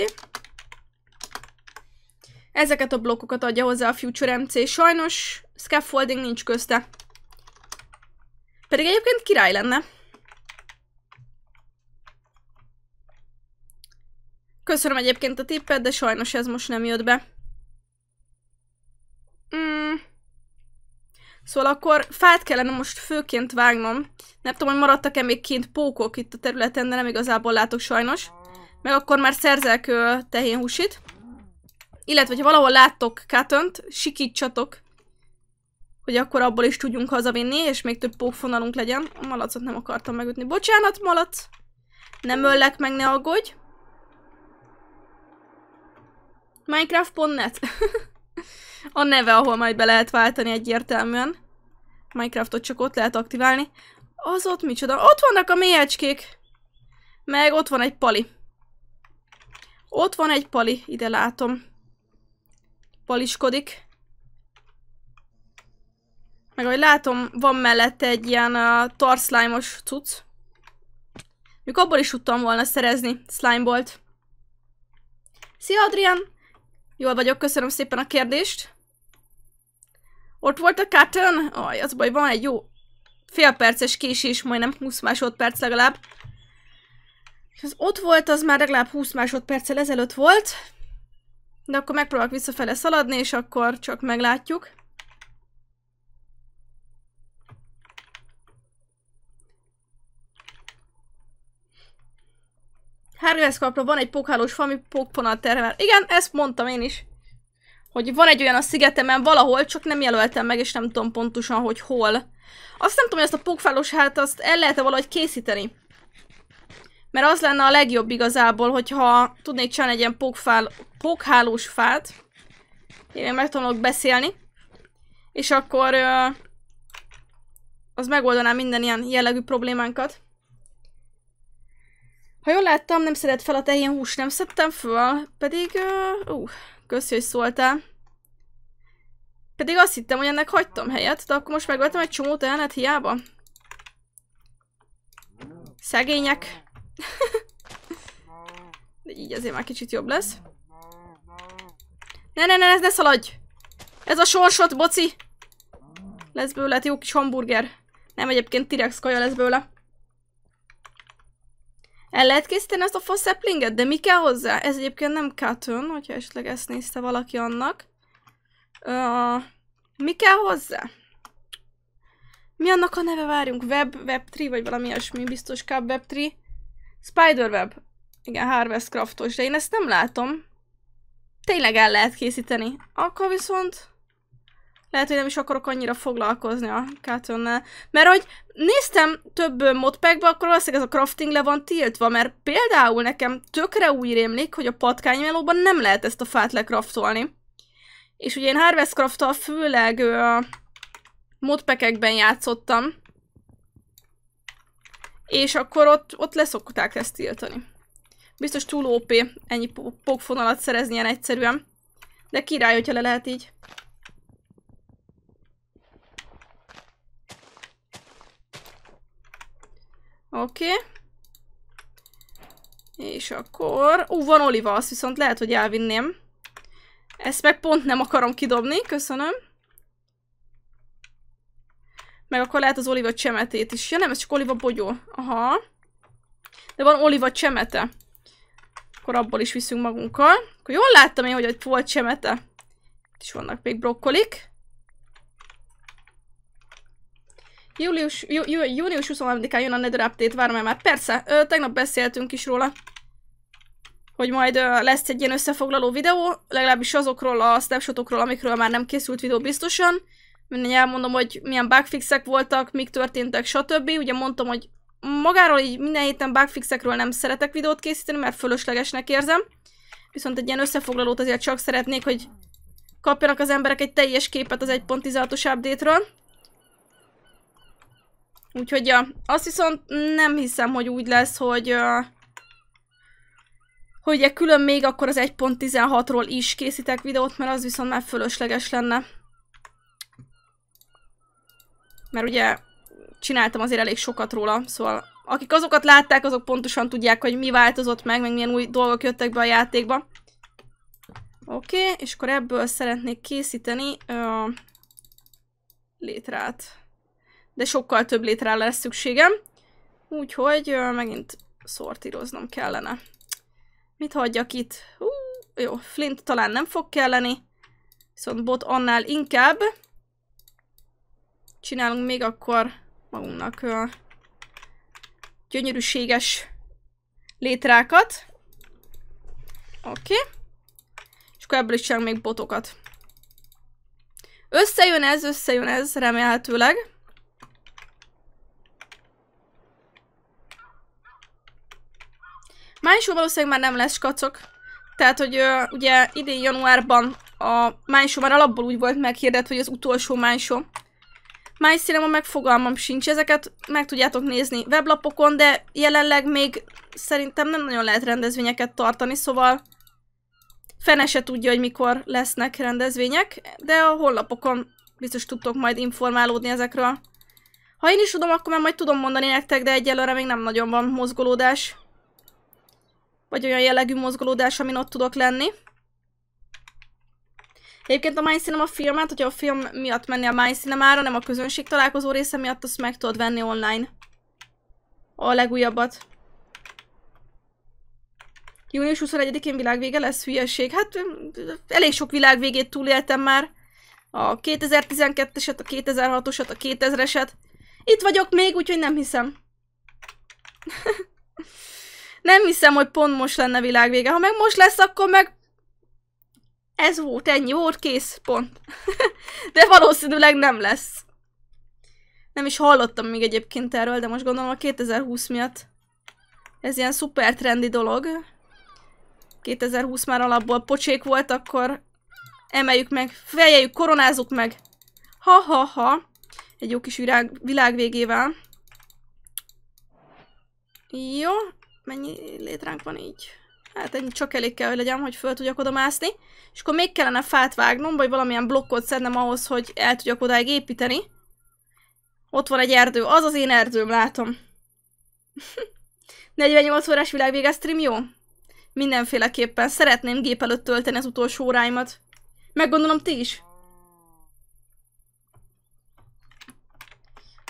Ezeket a blokkokat adja hozzá a Future MC. Sajnos scaffolding nincs közte. Pedig egyébként király lenne. Köszönöm egyébként a tippet, de sajnos ez most nem jött be. Mm. Szóval akkor fát kellene most főként vágnom. Nem tudom, hogy maradtak-e még kint pókok itt a területen, de nem igazából látok sajnos. Meg akkor már szerzek tehén tehénhúsit. Illetve, hogyha valahol láttok katönt, sikítsatok, hogy akkor abból is tudjunk hazavinni, és még több pókfonalunk legyen. A malacot nem akartam megütni. Bocsánat, malac! Nem öllek meg, ne aggódj! Minecraft.net A neve, ahol majd be lehet váltani egyértelműen. Minecraftot csak ott lehet aktiválni. Az ott micsoda? Ott vannak a mélyecskék! Meg ott van egy pali. Ott van egy pali, ide látom. Paliskodik. Meg ahogy látom, van mellette egy ilyen uh, slime-os cucc. Még abból is tudtam volna szerezni, slimebolt. Szia, Adrian! Jól vagyok, köszönöm szépen a kérdést. Ott volt a Cotton? Aj, az baj, van egy jó fél perces késés, majdnem 20 másodperc legalább. És az ott volt, az már legalább 20 másodperccel ezelőtt volt. De akkor megpróbálok visszafele szaladni, és akkor csak meglátjuk. Hárgász kapra van egy pókhálós fa, ami pókponat termel. Igen, ezt mondtam én is. Hogy van egy olyan a szigetemen valahol, csak nem jelöltem meg, és nem tudom pontosan, hogy hol. Azt nem tudom, hogy ezt a pókfálós hát azt el lehet-e valahogy készíteni. Mert az lenne a legjobb igazából, hogyha tudnék csinálni egy ilyen pókfál, pókhálós fát. Én meg tudok beszélni. És akkor az megoldaná minden ilyen jellegű problémánkat. Ha jól láttam, nem szeret fel a tehén hús, nem szedtem föl, pedig... Ó, uh, köszi, hogy szóltál. Pedig azt hittem, hogy ennek hagytam helyet, de akkor most megvettem egy csomó tehenet hát hiába. Szegények. de így azért már kicsit jobb lesz. Ne, ne, ne, ne szaladj! Ez a sorsot, boci! Lesz bőle hát jó kis hamburger. Nem, egyébként T-rex kaja lesz bőle. El lehet készíteni ezt a faszeplinget, de mi kell hozzá? Ez egyébként nem cartoon, hogyha esetleg ezt nézte valaki annak. Uh, mi kell hozzá? Mi annak a neve várjunk? Web, Web3 vagy valami ilyesmi, biztos kább Web3. Spiderweb. Igen, Harvest Craftos, de én ezt nem látom. Tényleg el lehet készíteni. Akkor viszont lehet, hogy nem is akarok annyira foglalkozni a cartoon Mert hogy néztem több modpackba, akkor valószínűleg ez a crafting le van tiltva, mert például nekem tökre úgy rémlik, hogy a patkánymelóban nem lehet ezt a fát lekraftolni. És ugye én Harvest craft főleg a modpackekben játszottam. És akkor ott, ott leszokták ezt tiltani. Biztos túl OP ennyi pokfonalat szerezni ilyen egyszerűen. De király, hogyha le lehet így. Oké. Okay. És akkor... Ú, van oliva, azt viszont lehet, hogy elvinném. Ezt meg pont nem akarom kidobni, köszönöm. Meg akkor lehet az oliva csemetét is. Ja nem, ez csak oliva bogyó. Aha. De van oliva csemete. Akkor abból is viszünk magunkkal. Akkor jól láttam én, hogy egy volt csemete. Itt is vannak még brokkolik. Július, jú, jú, június 23-án jön a Nether Update, várom már. Persze, ö, tegnap beszéltünk is róla, hogy majd ö, lesz egy ilyen összefoglaló videó, legalábbis azokról a snapshotokról, amikről már nem készült videó biztosan. Mindig elmondom, hogy milyen bugfixek voltak, mik történtek, stb. Ugye mondtam, hogy magáról így minden héten bugfixekről nem szeretek videót készíteni, mert fölöslegesnek érzem. Viszont egy ilyen összefoglalót azért csak szeretnék, hogy kapjanak az emberek egy teljes képet az 1.16-os update-ről. Úgyhogy ja, azt viszont nem hiszem, hogy úgy lesz, hogy... hogy ugye külön még akkor az 1.16-ról is készítek videót, mert az viszont már fölösleges lenne. Mert ugye csináltam azért elég sokat róla, szóval akik azokat látták, azok pontosan tudják, hogy mi változott meg, meg milyen új dolgok jöttek be a játékba. Oké, okay, és akkor ebből szeretnék készíteni uh, létrát de sokkal több létre lesz szükségem. Úgyhogy uh, megint szortíroznom kellene. Mit hagyjak itt? Uh, jó, Flint talán nem fog kelleni, viszont bot annál inkább. Csinálunk még akkor magunknak uh, gyönyörűséges létrákat. Oké. Okay. És akkor ebből is csinálunk még botokat. Összejön ez, összejön ez, remélhetőleg. Májusban valószínűleg már nem lesz kacok. Tehát, hogy uh, ugye idén januárban a májusó már alapból úgy volt meghirdetve, hogy az utolsó májusó. Máj ma a megfogalmam sincs, ezeket meg tudjátok nézni weblapokon, de jelenleg még szerintem nem nagyon lehet rendezvényeket tartani, szóval fene se tudja, hogy mikor lesznek rendezvények, de a honlapokon biztos tudtok majd informálódni ezekről. Ha én is tudom, akkor már majd tudom mondani nektek, de egyelőre még nem nagyon van mozgolódás. Vagy olyan jellegű mozgolódás, amin ott tudok lenni. Egyébként a Mindsinem a filmet, hogyha a film miatt menni a My Cinemára, nem a közönség találkozó része miatt, azt meg tudod venni online. A legújabbat. Június 21-én világvége lesz, hülyeség. Hát elég sok világvégét túléltem már. A 2012-eset, a 2006-osat, a 2000-eset. Itt vagyok még, úgyhogy nem hiszem. Nem hiszem, hogy pont most lenne világvége. Ha meg most lesz, akkor meg ez volt, ennyi volt, kész, pont. de valószínűleg nem lesz. Nem is hallottam még egyébként erről, de most gondolom a 2020 miatt. Ez ilyen szuper trendi dolog. 2020 már alapból pocsék volt, akkor emeljük meg, fejeljük, koronázzuk meg. Ha-ha-ha. Egy jó kis virág, világ végével. Jó, mennyi létránk van így? Hát ennyi csak elég kell, hogy legyen, hogy föl tudjak oda mászni. És akkor még kellene fát vágnom, vagy valamilyen blokkot szednem ahhoz, hogy el tudjak odáig építeni. Ott van egy erdő, az az én erdőm, látom. 48 órás világvége stream, jó? Mindenféleképpen. Szeretném gép előtt tölteni az utolsó óráimat. Meggondolom ti is.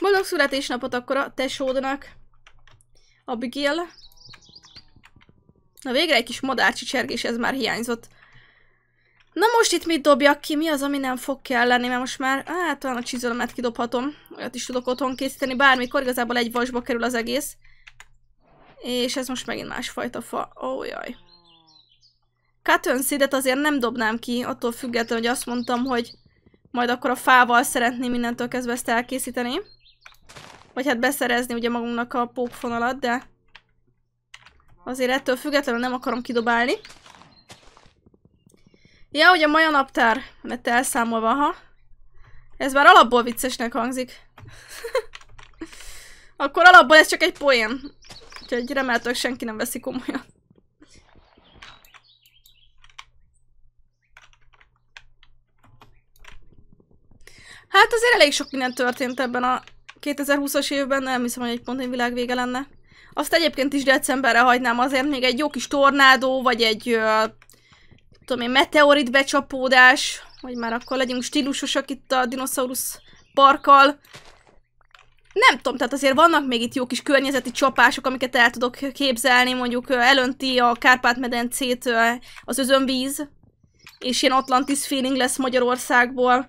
Boldog születésnapot akkor a tesódnak. Abigail. Na végre egy kis csergés, ez már hiányzott. Na most itt mit dobjak ki? Mi az, ami nem fog kell lenni? Mert most már, hát talán a csizelemet kidobhatom. Olyat is tudok otthon készíteni. Bármikor igazából egy vasba kerül az egész. És ez most megint másfajta fa. Ó, oh, jaj. Cotton seedet azért nem dobnám ki, attól függetlenül, hogy azt mondtam, hogy majd akkor a fával szeretném mindentől kezdve ezt elkészíteni. Vagy hát beszerezni ugye magunknak a pókfonalat, de Azért ettől függetlenül nem akarom kidobálni. Ja, ugye a maja naptár lett elszámolva, ha? Ez már alapból viccesnek hangzik. Akkor alapból ez csak egy poén. Úgyhogy remélhetőleg senki nem veszi komolyan. Hát azért elég sok minden történt ebben a 2020-as évben, nem hiszem, hogy egy pont egy vége lenne. Azt egyébként is decemberre hagynám azért még egy jó kis tornádó, vagy egy ö, tudom én, meteorit becsapódás, vagy már akkor legyünk stílusosak itt a dinoszaurusz parkkal. Nem tudom, tehát azért vannak még itt jó kis környezeti csapások, amiket el tudok képzelni, mondjuk elönti a Kárpát-medencét az özönvíz, és ilyen Atlantis feeling lesz Magyarországból.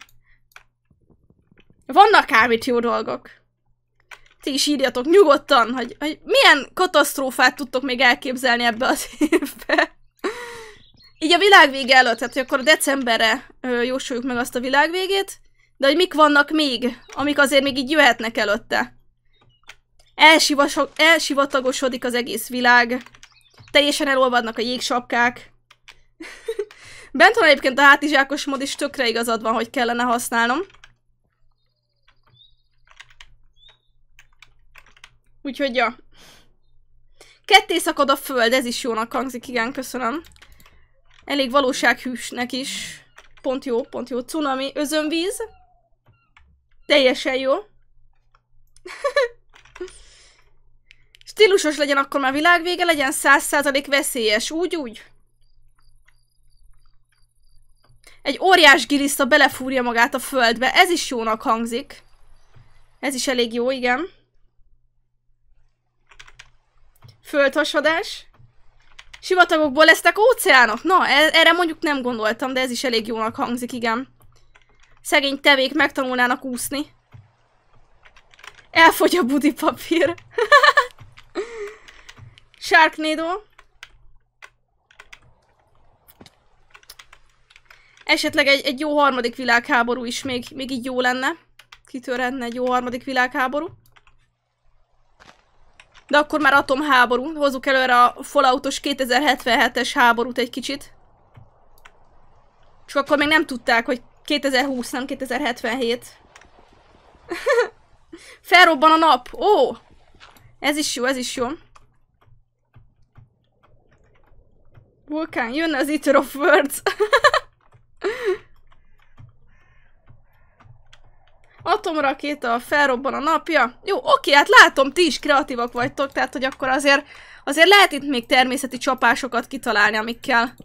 Vannak kb. jó dolgok ti is írjatok nyugodtan, hogy, hogy milyen katasztrófát tudtok még elképzelni ebbe az évbe. Így a világvége előtt, tehát hogy akkor decemberre ö, jósoljuk meg azt a világvégét, de hogy mik vannak még, amik azért még így jöhetnek előtte. Elsivasog, elsivatagosodik az egész világ, teljesen elolvadnak a jégsapkák. Bent van egyébként a hátizsákos mod is tökre igazad van, hogy kellene használnom. Úgyhogy, ja. Ketté szakad a föld, ez is jónak hangzik, igen, köszönöm. Elég valósághűsnek is. Pont jó, pont jó. Cunami, özönvíz. Teljesen jó. Stílusos legyen, akkor már világvége legyen, száz százalék veszélyes, úgy-úgy. Egy óriás giliszta belefúrja magát a földbe, ez is jónak hangzik. Ez is elég jó, igen földhasadás, sivatagokból lesznek óceánok. Na, e- erre mondjuk nem gondoltam, de ez is elég jónak hangzik, igen. Szegény tevék megtanulnának úszni. Elfogy a budi papír. Sharknado. Esetleg egy, egy jó harmadik világháború is még, még így jó lenne. Kitörhetne egy jó harmadik világháború. De akkor már atomháború. Hozzuk előre a Falloutos 2077-es háborút egy kicsit. Csak akkor még nem tudták, hogy 2020, nem 2077. Felrobban a nap! Ó! Ez is jó, ez is jó. Vulkán, jön az Eater of Words. Atomrakéta, felrobban a napja. Jó, oké, hát látom, ti is kreatívak vagytok, tehát hogy akkor azért, azért lehet itt még természeti csapásokat kitalálni, amikkel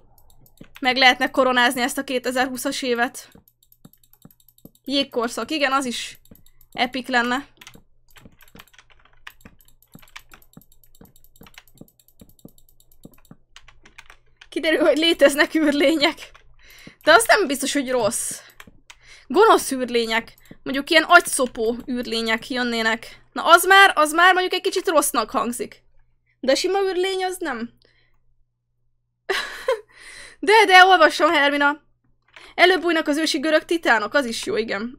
meg lehetne koronázni ezt a 2020-as évet. Jégkorszak, igen, az is epik lenne. Kiderül, hogy léteznek űrlények. De az nem biztos, hogy rossz. Gonosz űrlények mondjuk ilyen agyszopó űrlények jönnének. Na az már, az már mondjuk egy kicsit rossznak hangzik. De sima űrlény az nem. de, de, olvasom, Hermina. Előbb az ősi görög titánok, az is jó, igen.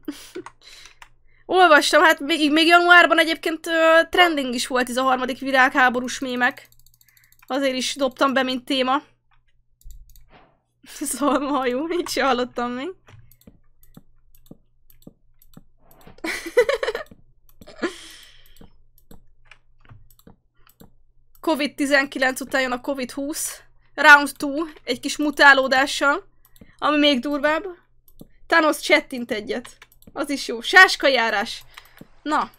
olvastam, hát még, még januárban egyébként ö, trending is volt ez a harmadik világháborús mémek. Azért is dobtam be, mint téma. Szóval ma jó, így se hallottam még. Covid-19 után jön a Covid-20. Round 2, egy kis mutálódással, ami még durvább. Thanos csettint egyet. Az is jó. járás. Na.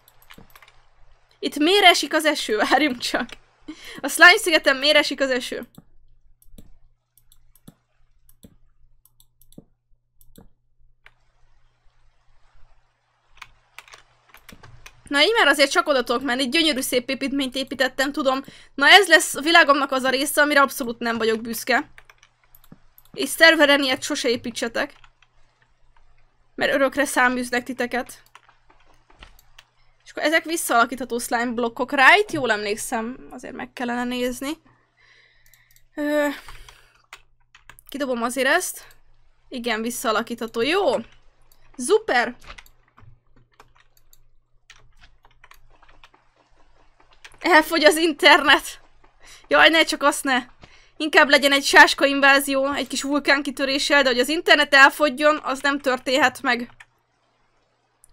Itt méresik az eső? Várjunk csak. A Slime szigeten miért az eső? Na így már azért csak oda tudok menni, gyönyörű szép építményt építettem, tudom. Na ez lesz a világomnak az a része, amire abszolút nem vagyok büszke. És szerveren ilyet sose építsetek. Mert örökre száműznek titeket. És akkor ezek visszaalakítható slime blokkok. Right? Jól emlékszem. Azért meg kellene nézni. Ö... Kidobom azért ezt. Igen, visszaalakítható. Jó! Zuper! Elfogy az internet! Jaj, ne csak azt ne! Inkább legyen egy sáska invázió, egy kis kitöréssel, de hogy az internet elfogyjon, az nem történhet meg.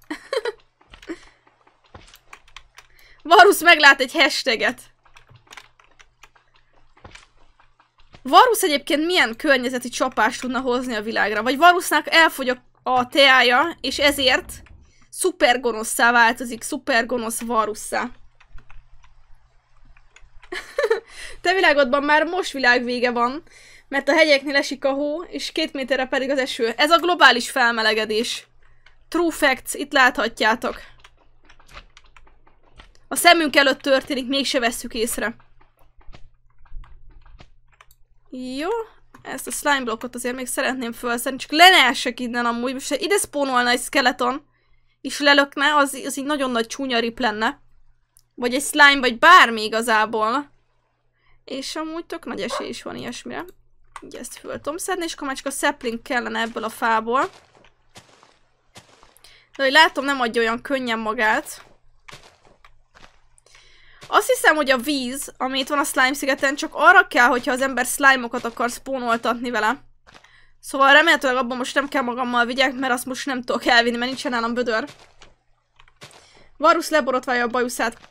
Varus meglát egy hashtaget. Varus egyébként milyen környezeti csapást tudna hozni a világra? Vagy Varusnak elfogy a, a teája, és ezért szupergonoszszá változik, szupergonosz Varusszá. Te világodban már most világvége van, mert a hegyeknél esik a hó, és két méterre pedig az eső. Ez a globális felmelegedés. True facts, itt láthatjátok. A szemünk előtt történik, mégse vesszük észre. Jó, ezt a slime blokkot azért még szeretném felszerni, csak le ne innen amúgy, most ide spónolna egy skeleton, és lelökne, az, az így nagyon nagy csúnya rip lenne. Vagy egy slime, vagy bármi igazából. És amúgy tök nagy esély is van ilyesmire. Így ezt föl tudom szedni, és akkor már csak a sapling kellene ebből a fából. De hogy látom, nem adja olyan könnyen magát. Azt hiszem, hogy a víz, ami itt van a slime szigeten, csak arra kell, hogyha az ember slime-okat akar spónoltatni vele. Szóval remélhetőleg abban most nem kell magammal vigyek, mert azt most nem tudok elvinni, mert nincsen nálam bödör. Varus leborotválja a bajuszát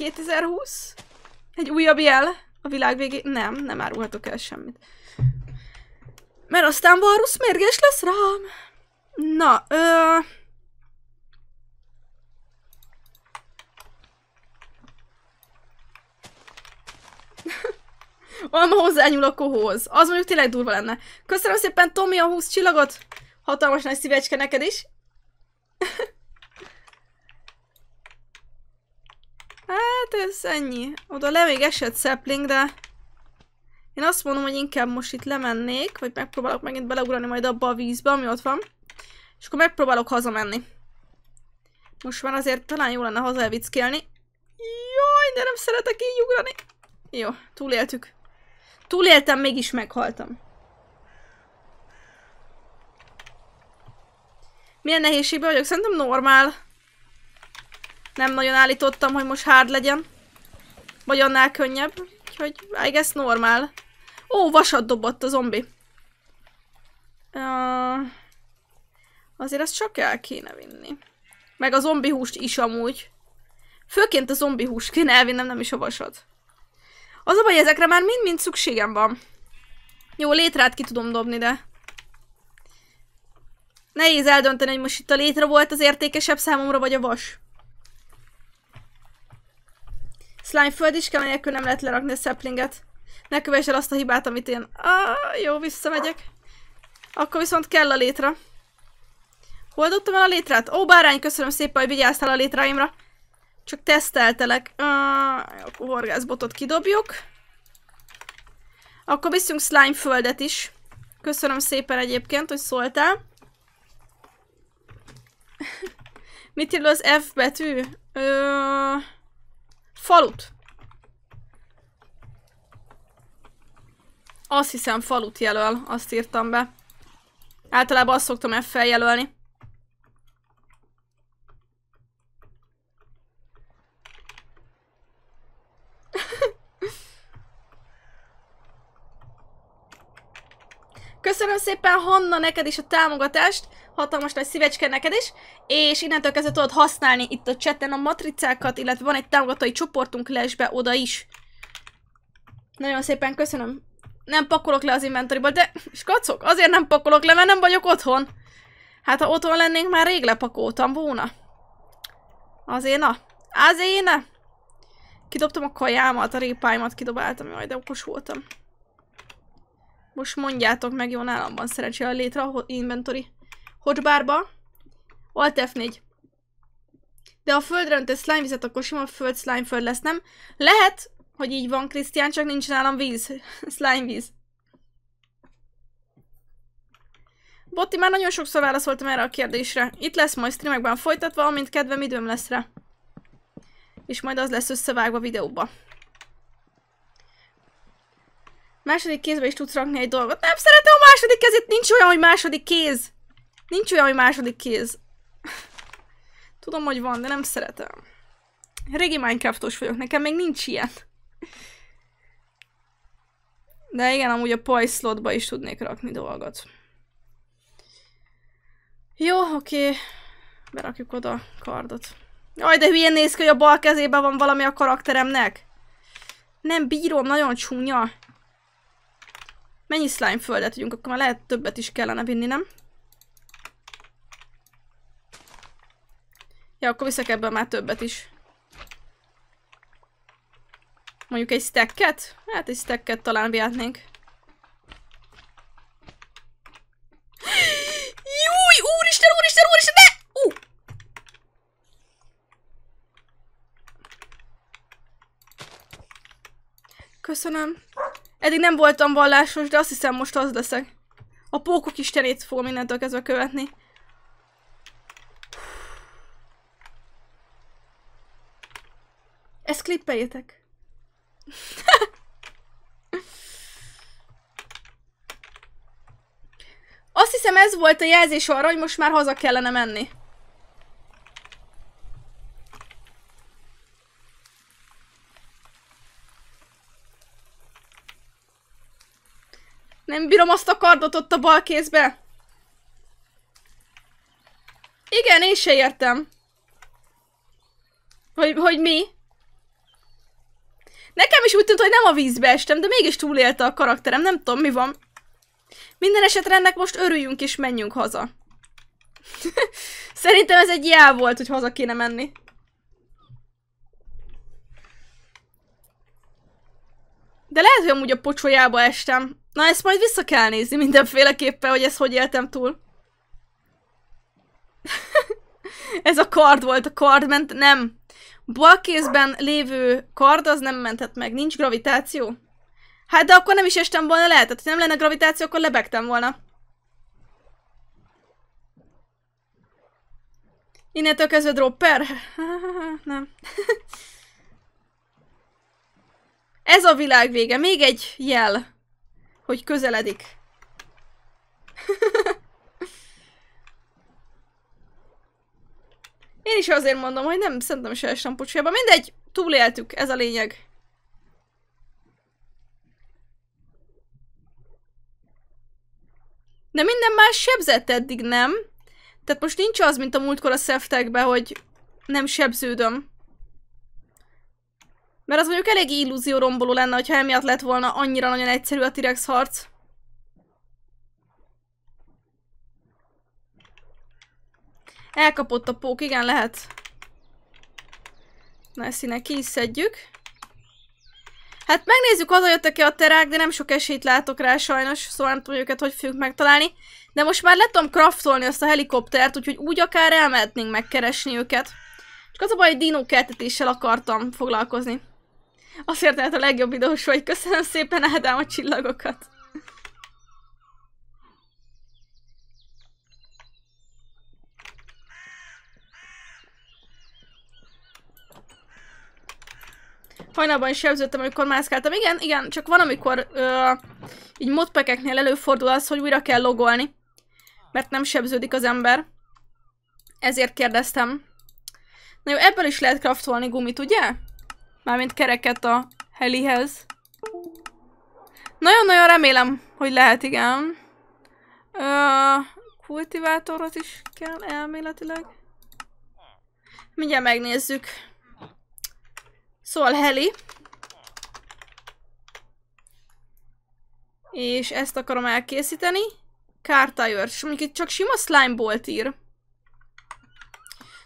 2020? Egy újabb jel a világ végén? Nem, nem árulhatok el semmit. Mert aztán Varus mérges lesz rám. Na, ö... Alma hozzányúl a kohóz. Az mondjuk tényleg durva lenne. Köszönöm szépen, Tomi, a 20 csillagot. Hatalmas nagy szívecske neked is. Hát ez ennyi. Oda le még esett sapling, de... Én azt mondom, hogy inkább most itt lemennék, vagy megpróbálok megint beleugrani majd abba a vízbe, ami ott van. És akkor megpróbálok hazamenni. Most már azért talán jó lenne elvickélni. Jaj, de nem szeretek így ugrani. Jó, túléltük. Túléltem, mégis meghaltam. Milyen nehézségben vagyok? Szerintem normál nem nagyon állítottam, hogy most hard legyen. Vagy annál könnyebb. Úgyhogy I guess normál. Ó, vasat dobott a zombi. Uh, azért ezt csak el kéne vinni. Meg a zombi húst is amúgy. Főként a zombi húst kéne elvinnem, nem is a vasat. Az a baj, ezekre már mind-mind szükségem van. Jó, létrát ki tudom dobni, de... Nehéz eldönteni, hogy most itt a létre volt az értékesebb számomra, vagy a vas. Slime föld is kell, nélkül nem lehet lerakni a szeplinget. Ne kövess el azt a hibát, amit én... Ah, jó, visszamegyek. Akkor viszont kell a létre. Hol dobtam el a létrát? Ó, bárány, köszönöm szépen, hogy vigyáztál a létráimra. Csak teszteltelek. Ah, akkor horgászbotot kidobjuk. Akkor viszünk slime földet is. Köszönöm szépen egyébként, hogy szóltál. Mit jelöl az F betű? Ö... Falut. Azt hiszem falut jelöl, azt írtam be. Általában azt szoktam f feljelölni. jelölni. Köszönöm szépen Hanna neked is a támogatást hatalmas nagy szívecske neked is, és innentől kezdve tudod használni itt a chatten a matricákat, illetve van egy támogatói csoportunk lesbe oda is. Nagyon szépen köszönöm. Nem pakolok le az inventoriból, de skacok, azért nem pakolok le, mert nem vagyok otthon. Hát ha otthon lennénk, már rég lepakoltam volna. Azért na. Azért na. Kidobtam a kajámat, a répáimat kidobáltam, jaj, de okos voltam. Most mondjátok meg, jó nálam van szerencsére a létre a inventori. Hotbarba. Alt F4. De a földre öntesz slime vizet, akkor sima föld slime föld lesz, nem? Lehet, hogy így van, Krisztián, csak nincs nálam víz. slime víz. Botti, már nagyon sokszor válaszoltam erre a kérdésre. Itt lesz majd streamekben folytatva, amint kedvem időm lesz rá. És majd az lesz összevágva videóba. Második kézbe is tudsz rakni egy dolgot. Nem szeretem a második kezét, nincs olyan, hogy második kéz. Nincs olyan, hogy második kéz. Tudom, hogy van, de nem szeretem. Régi Minecraftos vagyok, nekem még nincs ilyen. De igen, amúgy a poi slotba is tudnék rakni dolgot. Jó, oké. Berakjuk oda a kardot. Aj, de hülyén néz ki, hogy a bal kezében van valami a karakteremnek. Nem bírom, nagyon csúnya. Mennyi slime földet tudjunk, akkor már lehet többet is kellene vinni, nem? Ja, akkor viszek ebből már többet is. Mondjuk egy stacket? Hát egy stacket talán vihetnénk. Júj! Úristen, úristen, úristen, ne! Ú! Uh! Köszönöm. Eddig nem voltam vallásos, de azt hiszem most az leszek. A pókok istenét fogom innentől kezdve követni. Ezt klippeljétek. Azt hiszem ez volt a jelzés arra, hogy most már haza kellene menni. Nem bírom azt a kardot ott a bal kézbe. Igen, én se értem. Hogy, hogy mi? Nekem is úgy tűnt, hogy nem a vízbe estem, de mégis túlélte a karakterem, nem tudom mi van. Minden esetre ennek most örüljünk és menjünk haza. Szerintem ez egy jel volt, hogy haza kéne menni. De lehet, hogy amúgy a pocsolyába estem. Na ezt majd vissza kell nézni mindenféleképpen, hogy ezt hogy éltem túl. ez a kard volt, a kard ment, nem kézben lévő kard az nem menthet meg, nincs gravitáció. Hát de akkor nem is estem volna lehetett, ha nem lenne gravitáció, akkor lebegtem volna. Innentől kezdve dropper? nem. Ez a világ vége. Még egy jel, hogy közeledik. Én is azért mondom, hogy nem szerintem se estem pucsába. Mindegy, túléltük, ez a lényeg. De minden más sebzett eddig, nem? Tehát most nincs az, mint a múltkor a szeftekbe, hogy nem sebződöm. Mert az mondjuk elég illúzió romboló lenne, ha emiatt lett volna annyira nagyon egyszerű a T-Rex harc. Elkapott a pók, igen, lehet. Na ezt innen ki is szedjük. Hát megnézzük, jöttek -e a terák, de nem sok esélyt látok rá sajnos, szóval nem tudjuk, őket, hogy fogjuk megtalálni. De most már le tudom craftolni azt a helikoptert, úgyhogy úgy akár elmehetnénk megkeresni őket. Csak az a baj, hogy dinókeltetéssel akartam foglalkozni. Azért lehet a legjobb videós vagy. Köszönöm szépen Ádám a csillagokat. hajnalban is jelződtem, amikor mászkáltam. Igen, igen, csak van, amikor ö, így modpekeknél előfordul az, hogy újra kell logolni, mert nem sebződik az ember. Ezért kérdeztem. Na jó, ebből is lehet kraftolni gumit, ugye? Mármint kereket a helihez. Nagyon-nagyon remélem, hogy lehet, igen. Ö, kultivátorot is kell elméletileg. Mindjárt megnézzük. Szóval heli. És ezt akarom elkészíteni. Kártajör. És mondjuk itt csak sima slimebolt ír.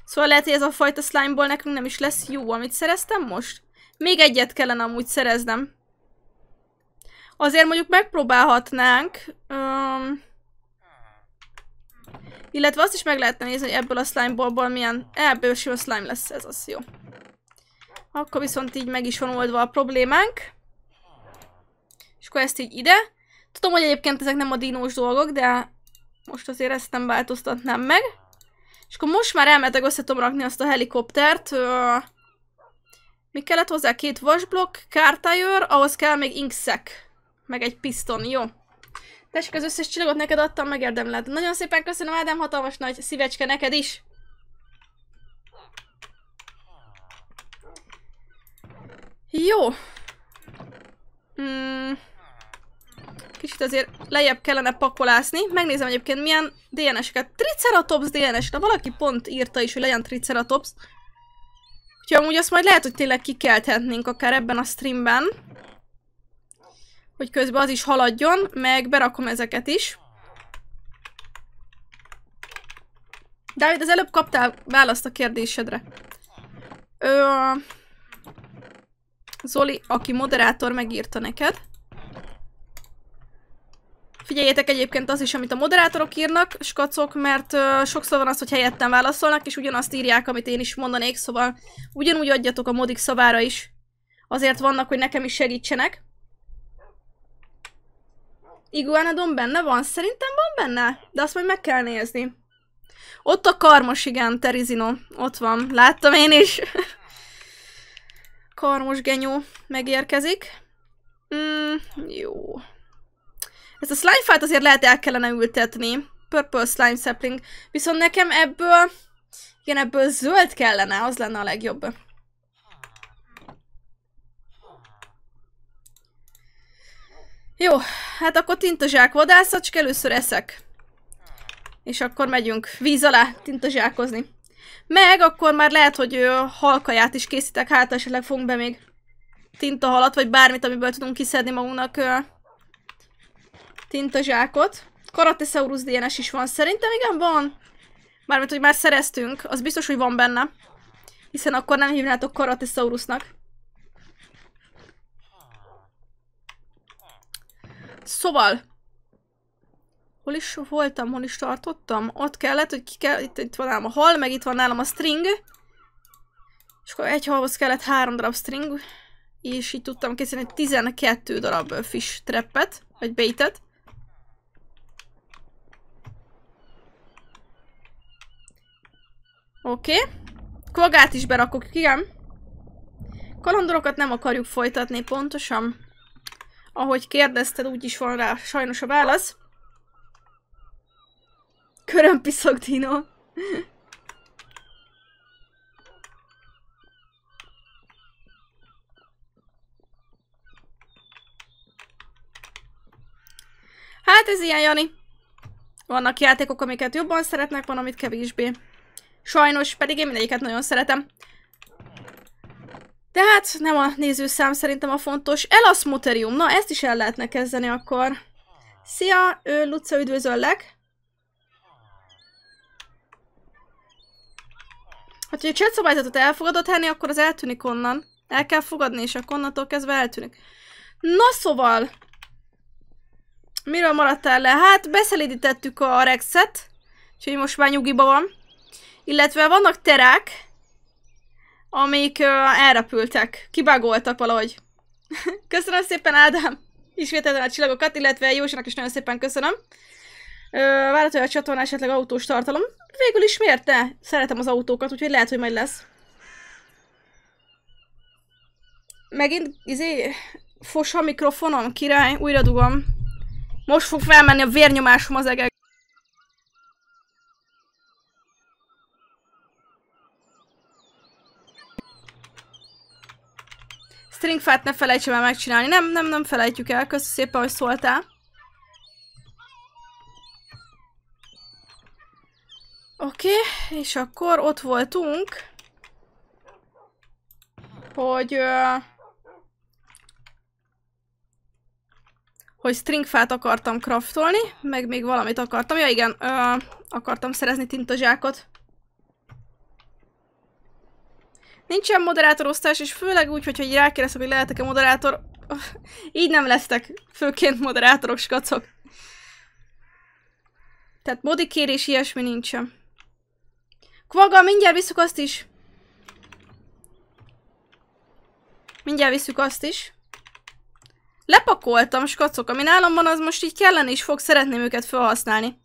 Szóval lehet, hogy ez a fajta slimeból nekünk nem is lesz jó, amit szereztem most. Még egyet kellene amúgy szereznem. Azért mondjuk megpróbálhatnánk. Um, illetve azt is meg lehetne nézni, hogy ebből a slime milyen... Ebből sima slime lesz, ez az jó. Akkor viszont így meg is van oldva a problémánk. És akkor ezt így ide. Tudom, hogy egyébként ezek nem a dinós dolgok, de most azért ezt nem változtatnám meg. És akkor most már elmetek össze tudom rakni azt a helikoptert. Mi kellett hozzá? Két vasblokk, kártájőr, ahhoz kell még inkszek. Meg egy piszton, jó. Tessék, az összes csillagot neked adtam, megérdemled. Nagyon szépen köszönöm, Ádám, hatalmas nagy szívecske neked is. Jó. Hmm. Kicsit azért lejjebb kellene pakolászni. Megnézem egyébként milyen DNS-eket. Triceratops DNS. Na valaki pont írta is, hogy legyen Triceratops. Úgyhogy amúgy azt majd lehet, hogy tényleg kikelthetnénk akár ebben a streamben. Hogy közben az is haladjon, meg berakom ezeket is. Dávid, az előbb kaptál választ a kérdésedre. Ö, Zoli, aki moderátor, megírta neked. Figyeljétek egyébként az is, amit a moderátorok írnak, skacok, mert ö, sokszor van az, hogy helyettem válaszolnak, és ugyanazt írják, amit én is mondanék, szóval ugyanúgy adjatok a modik szavára is. Azért vannak, hogy nekem is segítsenek. Iguanadon benne van? Szerintem van benne, de azt majd meg kell nézni. Ott a karmos, igen, Terizino. Ott van. Láttam én is. karmos genyó megérkezik. Mm, jó. Ezt a slime azért lehet el kellene ültetni. Purple slime sapling. Viszont nekem ebből... Igen, ebből zöld kellene, az lenne a legjobb. Jó, hát akkor tintazsák vadászat, csak először eszek. És akkor megyünk víz alá tintazsákozni. Meg akkor már lehet, hogy halkaját is készítek, hát esetleg fogunk be még tintahalat, vagy bármit, amiből tudunk kiszedni magunknak ö, zsákot. Karateszaurus DNS is van. Szerintem igen, van. Mármint, hogy már szereztünk. Az biztos, hogy van benne. Hiszen akkor nem hívnátok Karateszaurusnak. Szóval, Hol is voltam, hol is tartottam? Ott kellett, hogy ki kell... Itt, itt van nálam a hal, meg itt van nálam a string. És akkor egy halhoz kellett három darab string. És így tudtam készíteni 12 darab fish trappet, vagy baitet. Oké. Okay. Kvagát is berakok, igen. Kalandorokat nem akarjuk folytatni pontosan. Ahogy kérdezted, úgy is van rá sajnos a válasz. Körömpiszok dino. Hát ez ilyen, Jani. Vannak játékok, amiket jobban szeretnek, van, amit kevésbé. Sajnos, pedig én mindegyiket nagyon szeretem. Tehát nem a nézőszám szerintem a fontos. Elasmoterium, na ezt is el lehetne kezdeni akkor. Szia, ő, Luca, üdvözöllek! Hát, hogyha a csetszabályzatot elfogadod, Henny, akkor az eltűnik onnan. El kell fogadni, és akkor onnantól kezdve eltűnik. Na szóval... Miről maradtál le? Hát, beszelédítettük a Rexet. Úgyhogy most már nyugiba van. Illetve vannak terák, amik uh, elrepültek. Kibágoltak valahogy. köszönöm szépen, Ádám! Ismételten a csillagokat, illetve Józsinak is nagyon szépen köszönöm. Várható, a csatorna esetleg autós tartalom. Végül is miért ne? Szeretem az autókat, úgyhogy lehet, hogy majd lesz. Megint, izé, fos a mikrofonom, király, újra dugom. Most fog felmenni a vérnyomásom az egek. Stringfát ne felejtsem el megcsinálni. Nem, nem, nem felejtjük el. Köszönöm szépen, hogy szóltál. Oké, okay, és akkor ott voltunk, hogy... hogy stringfát akartam craftolni, meg még valamit akartam. Ja igen, ö, akartam szerezni tintazsákot. Nincsen moderátorosztás, és főleg úgy, hogyha így rákérdezem, hogy lehetek-e moderátor, így nem lesztek főként moderátorok, skacok. Tehát modikér és ilyesmi nincsen. Kvaga, mindjárt visszük azt is. Mindjárt visszük azt is. Lepakoltam skacok, ami nálam van, az most így kellene is fog, szeretném őket felhasználni.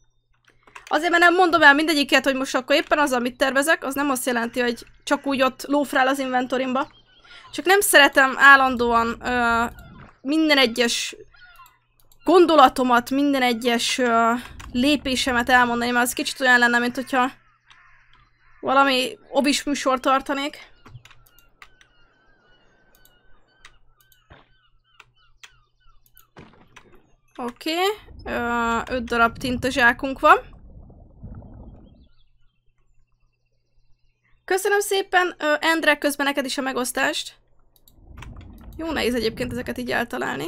Azért, mert nem mondom el mindegyiket, hogy most akkor éppen az, amit tervezek, az nem azt jelenti, hogy csak úgy ott lófrál az inventorimba. Csak nem szeretem állandóan ö, minden egyes gondolatomat, minden egyes ö, lépésemet elmondani, mert az kicsit olyan lenne, mint hogyha valami obis műsor tartanék. Oké, okay. 5 darab tintazsákunk van. Köszönöm szépen, ö, Endre, közben neked is a megosztást. Jó nehéz egyébként ezeket így eltalálni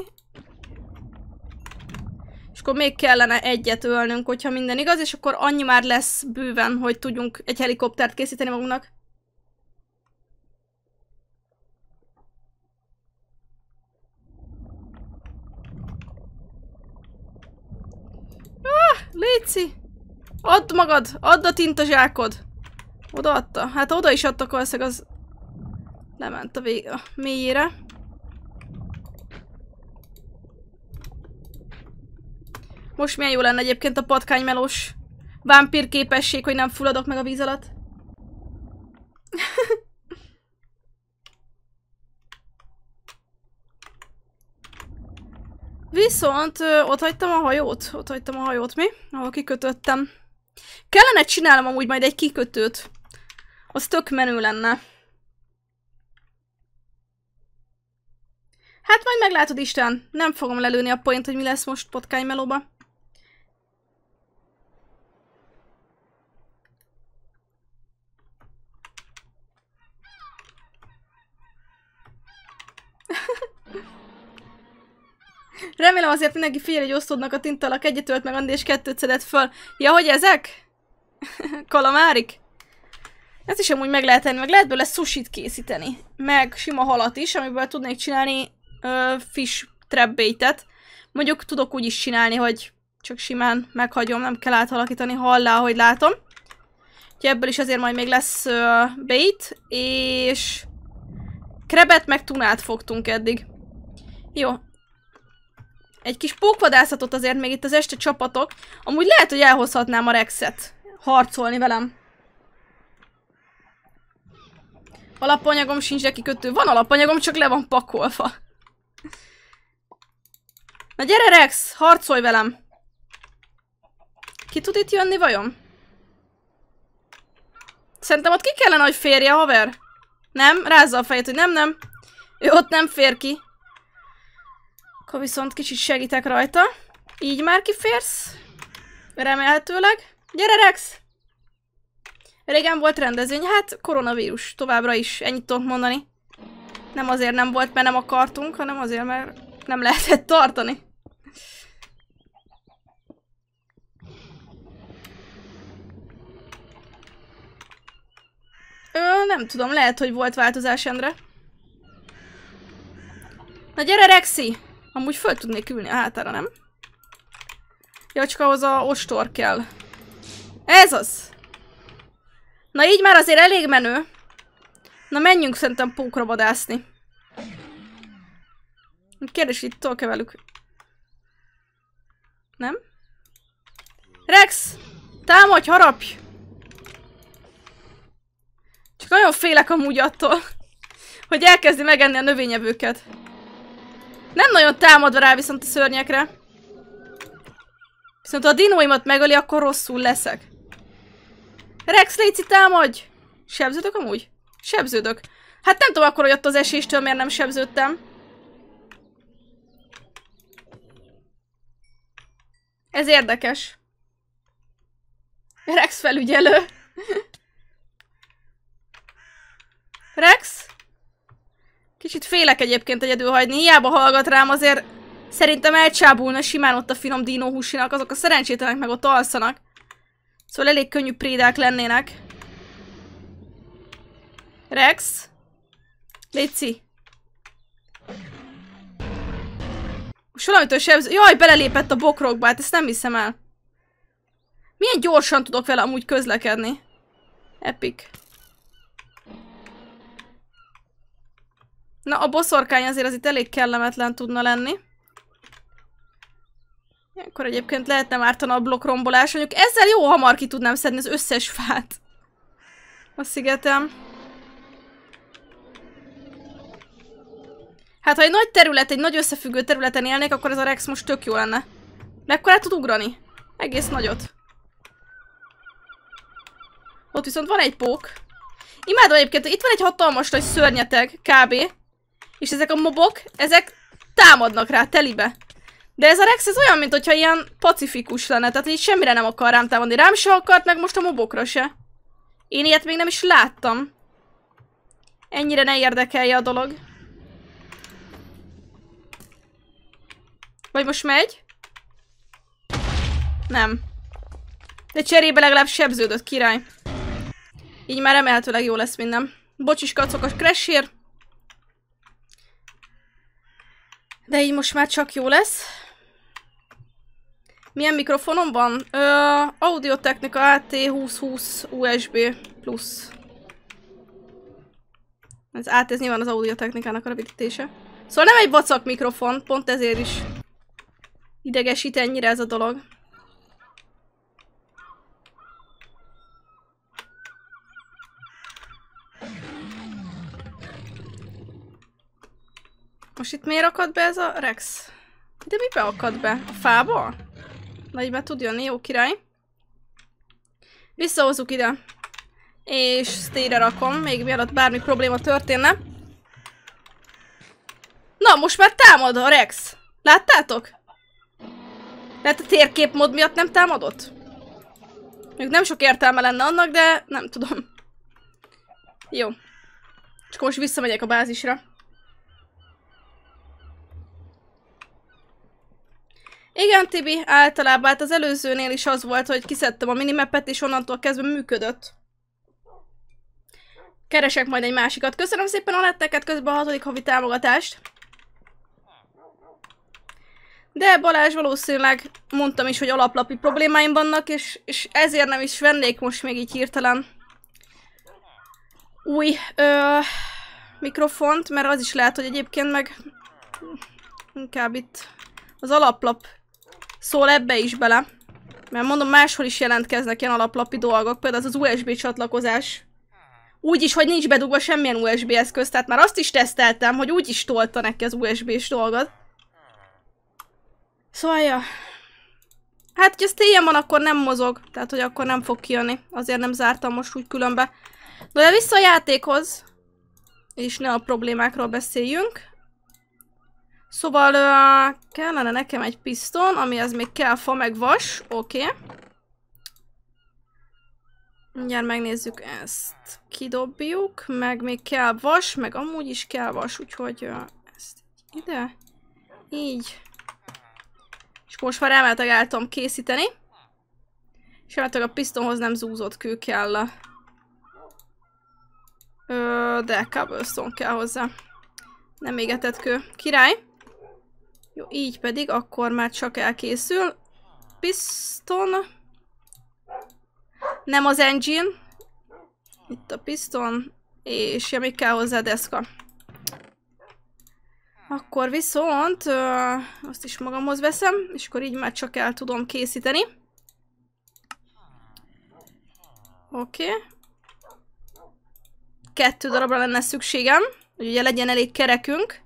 akkor még kellene egyet ölnünk, hogyha minden igaz, és akkor annyi már lesz bőven, hogy tudjunk egy helikoptert készíteni magunknak. Ah, Léci! Add magad! Add a zsákod! Odaadta. Hát oda is adtak valószínűleg az... Lement a, vég... a mélyére. Most milyen jó lenne egyébként a patkánymelós vámpír képesség, hogy nem fulladok meg a víz alatt. Viszont ö, ott hagytam a hajót. Ott hagytam a hajót, mi? Ahol kikötöttem. Kellene csinálnom amúgy majd egy kikötőt. Az tök menő lenne. Hát majd meglátod Isten. Nem fogom lelőni a point, hogy mi lesz most potkánymelóba. Remélem azért mindenki fél, hogy osztódnak a tintalak, ölt meg Andi és kettőt szedett föl. Ja, hogy ezek? Kalamárik? Ez is amúgy meg lehet enni, meg lehet bőle sushit készíteni. Meg sima halat is, amiből tudnék csinálni ö, fish baitet. Mondjuk tudok úgy is csinálni, hogy csak simán meghagyom, nem kell átalakítani hallá, hogy látom. Úgyhogy ebből is azért majd még lesz ö, bait, és krebet meg tunát fogtunk eddig. Jó, egy kis pókvadászatot azért még itt az este csapatok. Amúgy lehet, hogy elhozhatnám a Rexet harcolni velem. Alapanyagom sincs, neki kötő Van alapanyagom, csak le van pakolva. Na gyere Rex, harcolj velem! Ki tud itt jönni vajon? Szerintem ott ki kellene, hogy férje, haver. Nem? Rázza a fejét, hogy nem, nem. Ő ott nem fér ki. Akkor viszont kicsit segítek rajta. Így már kiférsz. Remélhetőleg. Gyere, Rex! Régen volt rendezvény, hát koronavírus továbbra is, ennyit tudok mondani. Nem azért nem volt, mert nem akartunk, hanem azért, mert nem lehetett tartani. Ö, nem tudom, lehet, hogy volt változás, Endre. Na gyere, Rexi! Amúgy föl tudnék ülni a hátára, nem? Ja, csak ahhoz a ostor kell. Ez az! Na így már azért elég menő. Na menjünk szerintem pókra vadászni. Kérdés, itt tolke velük. Nem? Rex! Támadj, harapj! Csak nagyon félek amúgy attól, hogy elkezdi megenni a növényevőket. Nem nagyon támadva rá viszont a szörnyekre. Viszont ha a dinóimat megöli, akkor rosszul leszek. Rex, léci támadj! Sebződök amúgy? Sebződök. Hát nem tudom akkor, hogy ott az eséstől miért nem sebződtem. Ez érdekes. Rex felügyelő. Rex? Kicsit félek egyébként egyedül hagyni, hiába hallgat rám, azért szerintem elcsábulna simán ott a finom dinóhúsinak, azok a szerencsétlenek meg ott alszanak. Szóval elég könnyű prédák lennének. Rex? Léci? Most valamitől sebz... Jaj, belelépett a bokrokba, hát ezt nem hiszem el. Milyen gyorsan tudok vele amúgy közlekedni. Epic. Na, a boszorkány azért az itt elég kellemetlen tudna lenni. Akkor egyébként lehetne ártana a blokkrombolás. Mondjuk ezzel jó hamar ki tudnám szedni az összes fát. A szigetem. Hát, ha egy nagy terület, egy nagy összefüggő területen élnék, akkor ez a Rex most tök jó lenne. Mekkora tud ugrani? Egész nagyot. Ott viszont van egy pók. Imádom egyébként, itt van egy hatalmas nagy szörnyeteg, kb. És ezek a mobok, ezek támadnak rá telibe. De ez a Rex, ez olyan, mint hogyha ilyen pacifikus lenne, tehát így semmire nem akar rám támadni. Rám se akart, meg most a mobokra se. Én ilyet még nem is láttam. Ennyire ne érdekelje a dolog. Vagy most megy? Nem. De cserébe legalább sebződött, király. Így már remélhetőleg jó lesz minden. Bocsis kacok a crashért. De így most már csak jó lesz. Milyen mikrofonom van? Ö, Audio-Technica AT 2020 USB plusz. Ez át, ez nyilván az Audio-Technikának a rövidítése. Szóval nem egy vacak mikrofon, pont ezért is idegesít ennyire ez a dolog. Most itt miért akad be ez a Rex? De mibe akad be? A fába? így be tud jönni, jó király. Visszahozzuk ide. És stére rakom, még mielőtt bármi probléma történne. Na, most már támad a Rex. Láttátok? Lehet a térképmód miatt nem támadott? Még nem sok értelme lenne annak, de nem tudom. Jó. Csak most visszamegyek a bázisra. Igen, Tibi, általában hát az előzőnél is az volt, hogy kiszedtem a minimepet és onnantól kezdve működött. Keresek majd egy másikat. Köszönöm szépen a netteket közben a hatodik havi támogatást. De Balázs valószínűleg mondtam is, hogy alaplapi problémáim vannak, és, és ezért nem is vennék most még így hirtelen új ö, mikrofont, mert az is lehet, hogy egyébként meg inkább itt az alaplap Szól ebbe is bele. Mert mondom, máshol is jelentkeznek ilyen alaplapi dolgok, például az, az USB csatlakozás. Úgy is, hogy nincs bedugva semmilyen USB eszköz, tehát már azt is teszteltem, hogy úgy is tolta neki az USB-s dolgot. Szóval, ja. Hát, hogy ez téjen van, akkor nem mozog. Tehát, hogy akkor nem fog kijönni. Azért nem zártam most úgy különbe. de vissza a játékhoz. És ne a problémákról beszéljünk. Szóval uh, kellene nekem egy piszton, az még kell fa meg vas, oké. Okay. Mindjárt megnézzük ezt. Kidobjuk, meg még kell vas, meg amúgy is kell vas, úgyhogy uh, ezt ide. Így. És most már emeltek el tudom készíteni. És a pisztonhoz nem zúzott kő kell. Ö, de cobblestone kell hozzá. Nem égetett kő. Király. Jó, így pedig akkor már csak elkészül. Piston. Nem az engine. Itt a piston. És ja, még kell hozzá deszka. Akkor viszont ö, azt is magamhoz veszem, és akkor így már csak el tudom készíteni. Oké. Okay. Kettő darabra lenne szükségem, hogy ugye legyen elég kerekünk.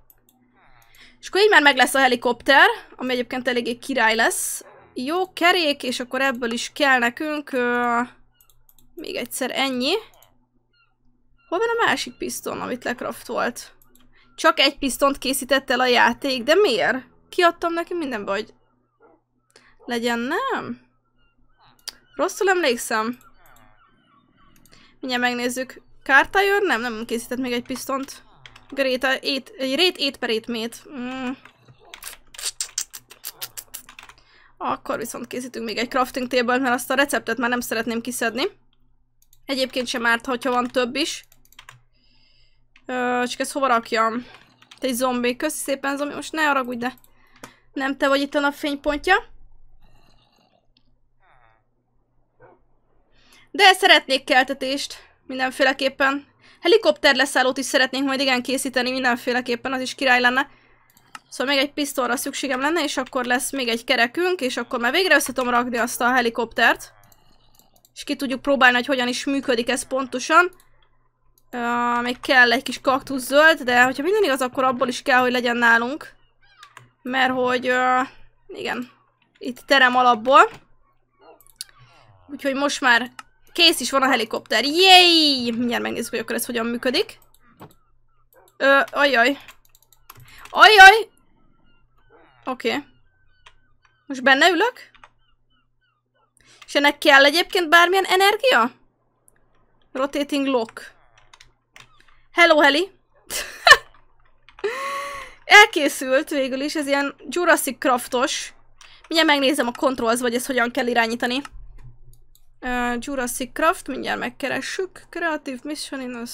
És akkor így már meg lesz a helikopter, ami egyébként eléggé király lesz. Jó kerék, és akkor ebből is kell nekünk... uh, még egyszer ennyi. Hol van a másik piszton, amit volt? Csak egy pisztont készített el a játék, de miért? Kiadtam neki minden, vagy legyen, nem? Rosszul emlékszem. Mindjárt megnézzük. Kártájőr? Nem, nem készített még egy pisztont. Greta, ét, rate 8 per mét. Mm. Akkor viszont készítünk még egy crafting table mert azt a receptet már nem szeretném kiszedni. Egyébként sem árt, hogyha van több is. Ö, csak ezt hova rakjam? Te egy zombi. Köszi szépen, zombi. Most ne haragudj, de nem te vagy itt a napfénypontja. De szeretnék keltetést. Mindenféleképpen. Helikopter leszállót is szeretnénk majd igen készíteni mindenféleképpen, az is király lenne. Szóval még egy pisztolra szükségem lenne, és akkor lesz még egy kerekünk, és akkor már végre össze tudom rakni azt a helikoptert. És ki tudjuk próbálni, hogy hogyan is működik ez pontosan. Uh, még kell egy kis kaktusz zöld, de hogyha minden igaz, akkor abból is kell, hogy legyen nálunk. Mert hogy, uh, igen, itt terem alapból. Úgyhogy most már Kész is van a helikopter. Yay! Mindjárt megnézzük, hogy akkor ez hogyan működik. Ö, ajaj. Ajaj! Oké. Okay. Most benne ülök? És ennek kell egyébként bármilyen energia? Rotating lock. Hello, heli! Elkészült végül is, ez ilyen Jurassic Craftos. Mindjárt megnézem a controls, vagy ezt hogyan kell irányítani. Uh, Jurassic Craft, mindjárt megkeressük. Creative Mission in us.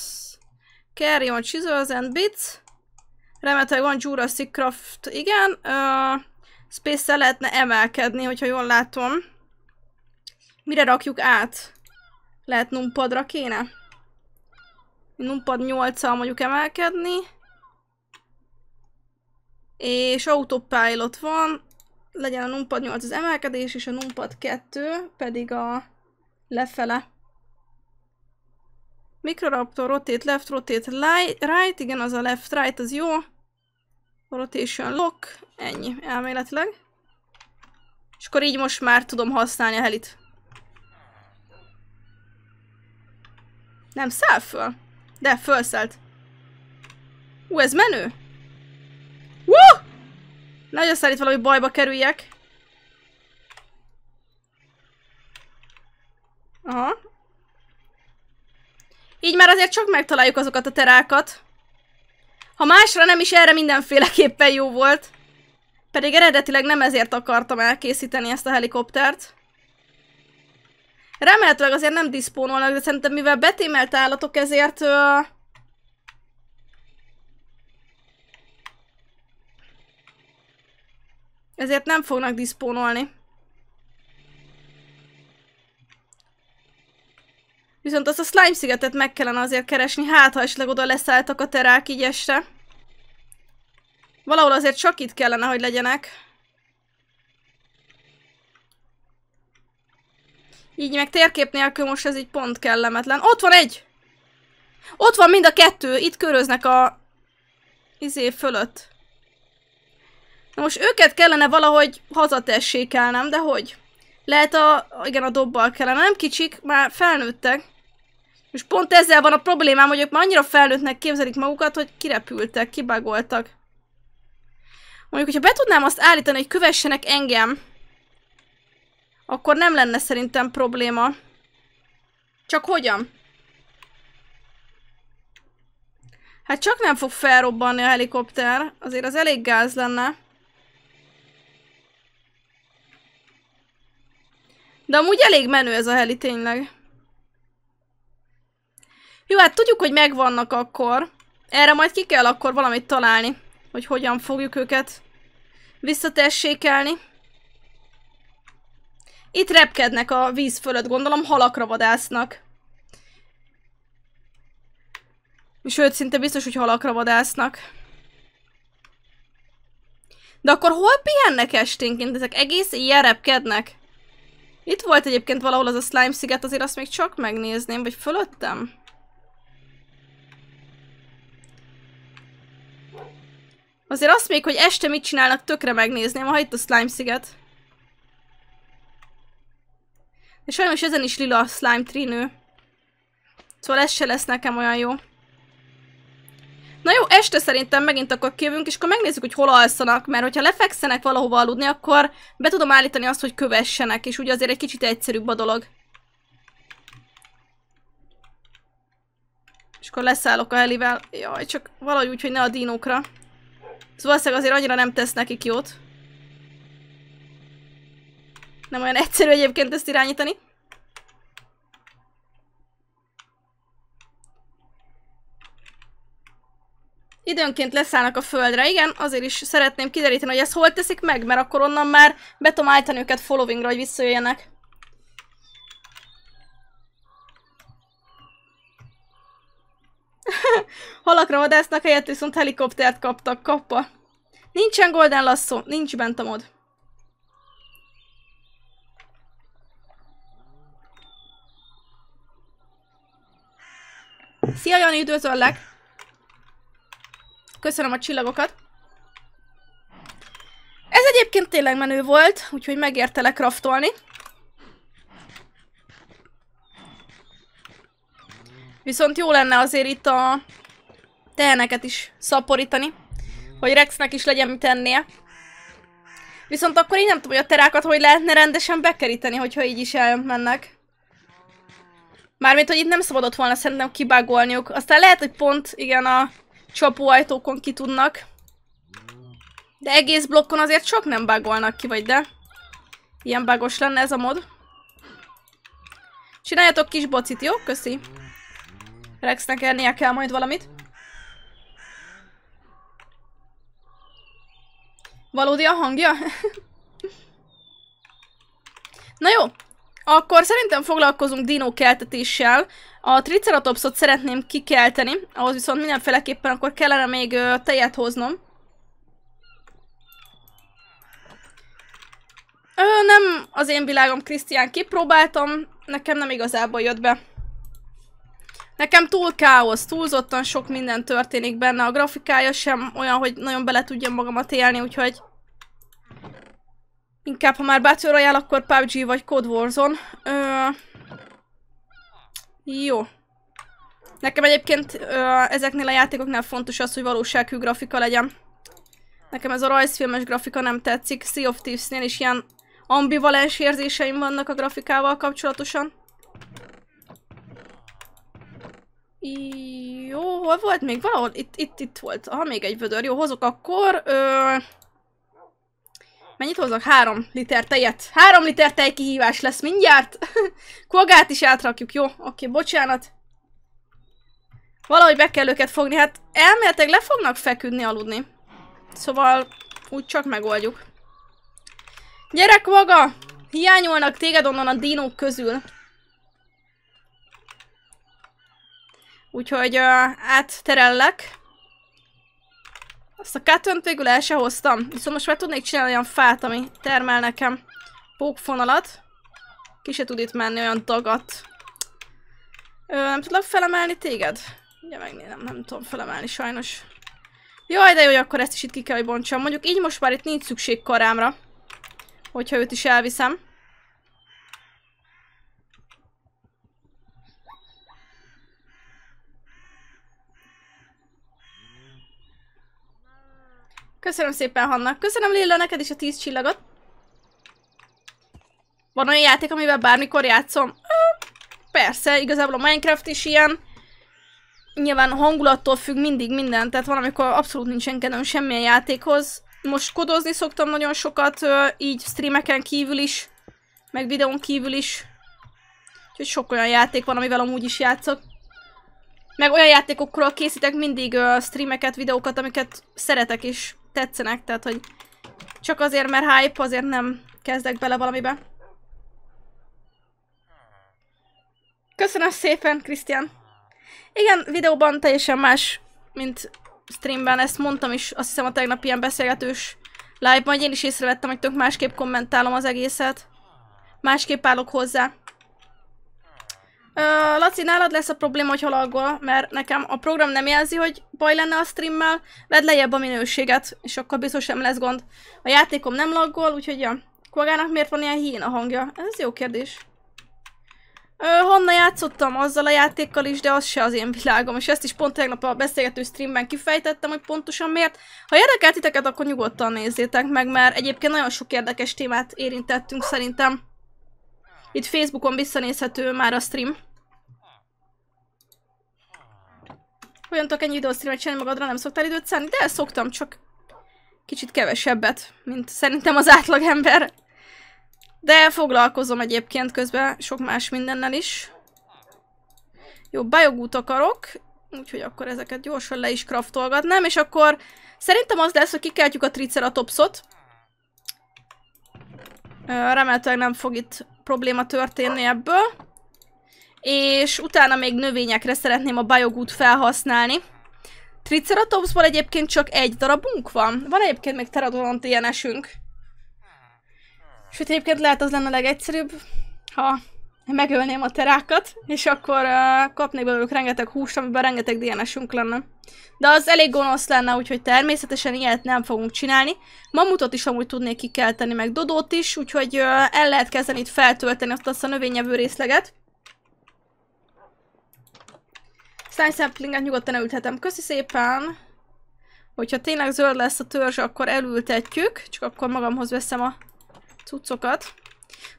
Carry on Chisels and Bits. Remeteg van Jurassic Craft, igen. Uh, Space-szel lehetne emelkedni, hogyha jól látom. Mire rakjuk át? Lehet numpadra kéne? Numpad 8-al mondjuk emelkedni. És autopilot van. Legyen a numpad 8 az emelkedés, és a numpad 2 pedig a lefele. Mikroraptor, rotate left, rotate right, igen, az a left, right, az jó. Rotation lock, ennyi, elméletileg. És akkor így most már tudom használni a helit. Nem száll föl? De, fölszállt. Ú, ez menő! Woo! Nagyon szerint valami bajba kerüljek. Aha. Így már azért csak megtaláljuk azokat a terákat. Ha másra nem is, erre mindenféleképpen jó volt. Pedig eredetileg nem ezért akartam elkészíteni ezt a helikoptert. Remélhetőleg azért nem diszpónolnak, de szerintem mivel betémelt állatok, ezért... Uh... Ezért nem fognak diszpónolni. Viszont azt a slime szigetet meg kellene azért keresni, hát ha esetleg oda leszálltak a terák így este. Valahol azért csak itt kellene, hogy legyenek. Így meg térkép nélkül most ez így pont kellemetlen. Ott van egy! Ott van mind a kettő, itt köröznek a... izé fölött. Na most őket kellene valahogy hazatessék el, nem? De hogy? Lehet a... igen, a dobbal kellene. Nem kicsik, már felnőttek. És pont ezzel van a problémám, hogy ők már annyira felnőttnek képzelik magukat, hogy kirepültek, kibagoltak. Mondjuk, hogyha be tudnám azt állítani, hogy kövessenek engem, akkor nem lenne szerintem probléma. Csak hogyan? Hát csak nem fog felrobbanni a helikopter. Azért az elég gáz lenne. De amúgy elég menő ez a heli tényleg. Jó, hát tudjuk, hogy megvannak akkor. Erre majd ki kell akkor valamit találni, hogy hogyan fogjuk őket visszatessékelni. Itt repkednek a víz fölött, gondolom halakra vadásznak. Sőt, szinte biztos, hogy halakra vadásznak. De akkor hol pihennek esténként? Ezek egész ilyen repkednek? Itt volt egyébként valahol az a slime sziget, azért azt még csak megnézném, vagy fölöttem? Azért azt még, hogy este mit csinálnak, tökre megnézném, ha itt a slime sziget. És sajnos ezen is lila a slime trinő. Szóval ez se lesz nekem olyan jó. Na jó, este szerintem megint akkor kívünk, és akkor megnézzük, hogy hol alszanak, mert hogyha lefekszenek valahova aludni, akkor be tudom állítani azt, hogy kövessenek, és ugye azért egy kicsit egyszerűbb a dolog. És akkor leszállok a helivel. Jaj, csak valahogy úgy, hogy ne a dinókra. Szóval azért annyira nem tesz nekik jót. Nem olyan egyszerű egyébként ezt irányítani. Időnként leszállnak a földre, igen, azért is szeretném kideríteni, hogy ezt hol teszik meg, mert akkor onnan már betomáltani őket followingra, hogy visszajöjjenek. Halakra vadásznak, helyett viszont helikoptert kaptak kappa. Nincsen Golden Lasso, nincs bent a mod. Szia Jani, üdvözöllek! Köszönöm a csillagokat. Ez egyébként tényleg menő volt, úgyhogy megértelek raftolni. Viszont jó lenne azért itt a teheneket is szaporítani, hogy Rexnek is legyen mit ennie. Viszont akkor így nem tudom, hogy a terákat hogy lehetne rendesen bekeríteni, hogyha így is elmennek. Mármint, hogy itt nem szabadott volna szerintem kibágolniuk. Aztán lehet, hogy pont, igen, a csapóajtókon ki tudnak. De egész blokkon azért sok nem bágolnak ki, vagy de? Ilyen bágos lenne ez a mod. Csináljatok kis bocit, jó? Köszi! Rexnek ennie kell majd valamit. Valódi a hangja? Na jó, akkor szerintem foglalkozunk dino keltetéssel. A triceratopsot szeretném kikelteni, ahhoz viszont mindenféleképpen akkor kellene még tejet hoznom. Ö, nem az én világom, Krisztián, kipróbáltam, nekem nem igazából jött be. Nekem túl káosz, túlzottan sok minden történik benne, a grafikája sem olyan, hogy nagyon bele tudjam magamat élni, úgyhogy... Inkább, ha már Battle Royale, akkor PUBG vagy Code Warzone. Ö... Jó. Nekem egyébként ö, ezeknél a játékoknál fontos az, hogy valósághű grafika legyen. Nekem ez a rajzfilmes grafika nem tetszik. Sea of Thieves-nél is ilyen ambivalens érzéseim vannak a grafikával kapcsolatosan. Jó, hol volt még? Valahol itt, itt, itt volt. Ha még egy vödör. Jó, hozok akkor. Ö... Mennyit hozok? Három liter tejet. Három liter tej kihívás lesz mindjárt. Kogát is átrakjuk, jó? Oké, bocsánat. Valahogy be kell őket fogni. Hát elméletileg le fognak feküdni, aludni. Szóval úgy csak megoldjuk. Gyerek maga! Hiányolnak téged onnan a dinók közül. Úgyhogy uh, átterellek. Azt a cotton végül el se hoztam. Viszont most már tudnék csinálni olyan fát, ami termel nekem pókfonalat. Ki se tud itt menni, olyan dagat. Ö, nem tudlak felemelni téged? Ugye megnézem, nem tudom felemelni sajnos. Jaj, de jó, hogy akkor ezt is itt ki kell, hogy bontsam. Mondjuk így most már itt nincs szükség karámra. Hogyha őt is elviszem. Köszönöm szépen, Hanna. Köszönöm, Lilla, neked is a tíz csillagot. Van olyan játék, amivel bármikor játszom? Persze, igazából a Minecraft is ilyen. Nyilván a hangulattól függ mindig minden, tehát van amikor abszolút nincsen kedvem semmilyen játékhoz. Most kodozni szoktam nagyon sokat, így streameken kívül is, meg videón kívül is. Úgyhogy sok olyan játék van, amivel amúgy is játszok. Meg olyan játékokról készítek mindig streameket, videókat, amiket szeretek, és tetszenek, tehát hogy csak azért, mert hype, azért nem kezdek bele valamibe. Köszönöm szépen, Krisztián! Igen, videóban teljesen más, mint streamben, ezt mondtam is, azt hiszem a tegnap ilyen beszélgetős live-ban, hogy én is észrevettem, hogy tök másképp kommentálom az egészet. Másképp állok hozzá. Laci, nálad lesz a probléma, hogy halaggol, mert nekem a program nem jelzi, hogy baj lenne a streammel, vedd lejjebb a minőséget, és akkor biztos sem lesz gond. A játékom nem laggol, úgyhogy ja. Kolgának miért van ilyen hín a hangja? Ez jó kérdés. Ö, honnan játszottam azzal a játékkal is, de az se az én világom, és ezt is pont tegnap a beszélgető streamben kifejtettem, hogy pontosan miért. Ha érdekel titeket, akkor nyugodtan nézzétek meg, mert egyébként nagyon sok érdekes témát érintettünk szerintem. Itt Facebookon visszanézhető már a stream. Hogyan tudok ennyi streamet csinálni magadra, nem szoktál időt szállni? De szoktam, csak kicsit kevesebbet, mint szerintem az átlagember. De foglalkozom egyébként közben sok más mindennel is. Jó, bajogút akarok, úgyhogy akkor ezeket gyorsan le is kraftolgatnám, és akkor szerintem az lesz, hogy kikeltjük a triceratopsot. Remélhetőleg nem fog itt probléma történni ebből. És utána még növényekre szeretném a biogút felhasználni. Triceratopsból egyébként csak egy darabunk van. Van egyébként még teradonant ilyen Sőt, egyébként lehet az lenne a legegyszerűbb, ha megölném a terákat, és akkor uh, kapnék belőlük rengeteg húst, amiben rengeteg DNS-ünk lenne. De az elég gonosz lenne, úgyhogy természetesen ilyet nem fogunk csinálni. Mamutot is amúgy tudnék kikelteni, meg Dodót is, úgyhogy uh, el lehet kezdeni itt feltölteni azt, azt a növényevő részleget. Slime samplinget nyugodtan elülthetem. Köszi szépen! Hogyha tényleg zöld lesz a törzs, akkor elültetjük, csak akkor magamhoz veszem a cuccokat.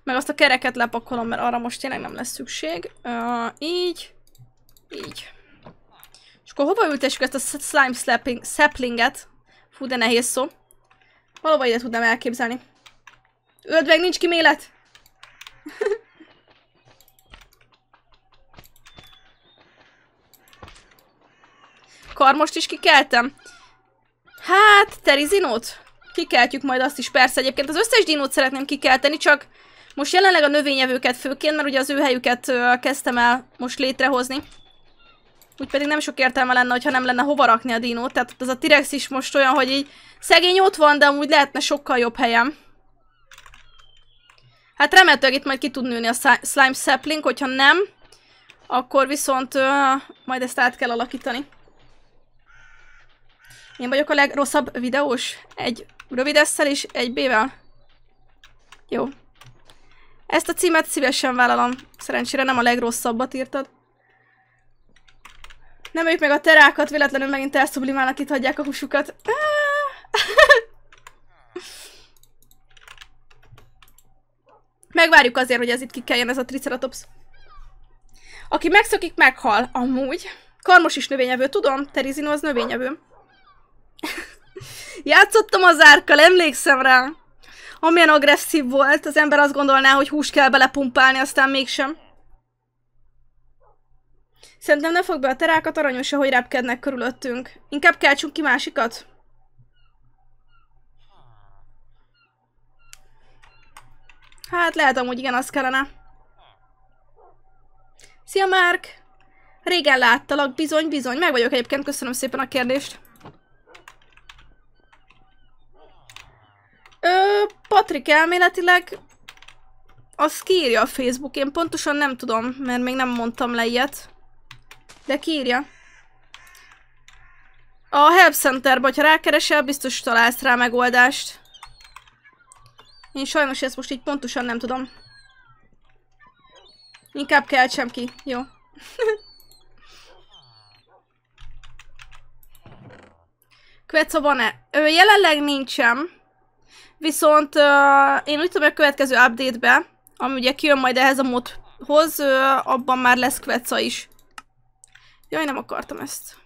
Meg azt a kereket lepakolom, mert arra most tényleg nem lesz szükség. Uh, így. Így. És akkor hova ültessük ezt a slime slapping, saplinget? Fú, de nehéz szó. Valóban ide tudnám elképzelni. Öld meg, nincs kimélet! Karmost is kikeltem. Hát, terizinót? Kikeltjük majd azt is, persze egyébként az összes dinót szeretném kikelteni, csak most jelenleg a növényevőket főként, mert ugye az ő helyüket kezdtem el most létrehozni. Úgy pedig nem sok értelme lenne, ha nem lenne hova rakni a dinót. Tehát az a T-rex is most olyan, hogy így szegény ott van, de amúgy lehetne sokkal jobb helyem. Hát remélhetőleg itt majd ki tud nőni a slime sapling, hogyha nem, akkor viszont uh, majd ezt át kell alakítani. Én vagyok a legrosszabb videós. Egy rövid és egy B-vel. Jó, ezt a címet szívesen vállalom. Szerencsére nem a legrosszabbat írtad. Nem ők meg a terákat, véletlenül megint elszublimálnak, itt hagyják a húsukat. Ah! Megvárjuk azért, hogy ez itt kikeljen ez a triceratops. Aki megszökik, meghal. Amúgy. Karmos is növényevő, tudom. Terizino az növényevő. Játszottam az árkkal, emlékszem rá amilyen agresszív volt, az ember azt gondolná, hogy hús kell belepumpálni, aztán mégsem. Szerintem ne fog be a terákat, aranyos, ahogy repkednek körülöttünk. Inkább keltsünk ki másikat. Hát lehet amúgy igen, az kellene. Szia, Márk! Régen láttalak, bizony, bizony. Meg vagyok egyébként, köszönöm szépen a kérdést. Ö, Patrik elméletileg az kiírja a Facebook, én pontosan nem tudom, mert még nem mondtam le ilyet. De kiírja. A Help vagy ha rákeresel, biztos találsz rá megoldást. Én sajnos ezt most így pontosan nem tudom. Inkább keltsem ki. Jó. Kvetsza van-e? Jelenleg nincsen. Viszont uh, én úgy tudom, hogy a következő update-be, ami ugye kijön majd ehhez a modhoz, uh, abban már lesz kveca is. Jaj, nem akartam ezt.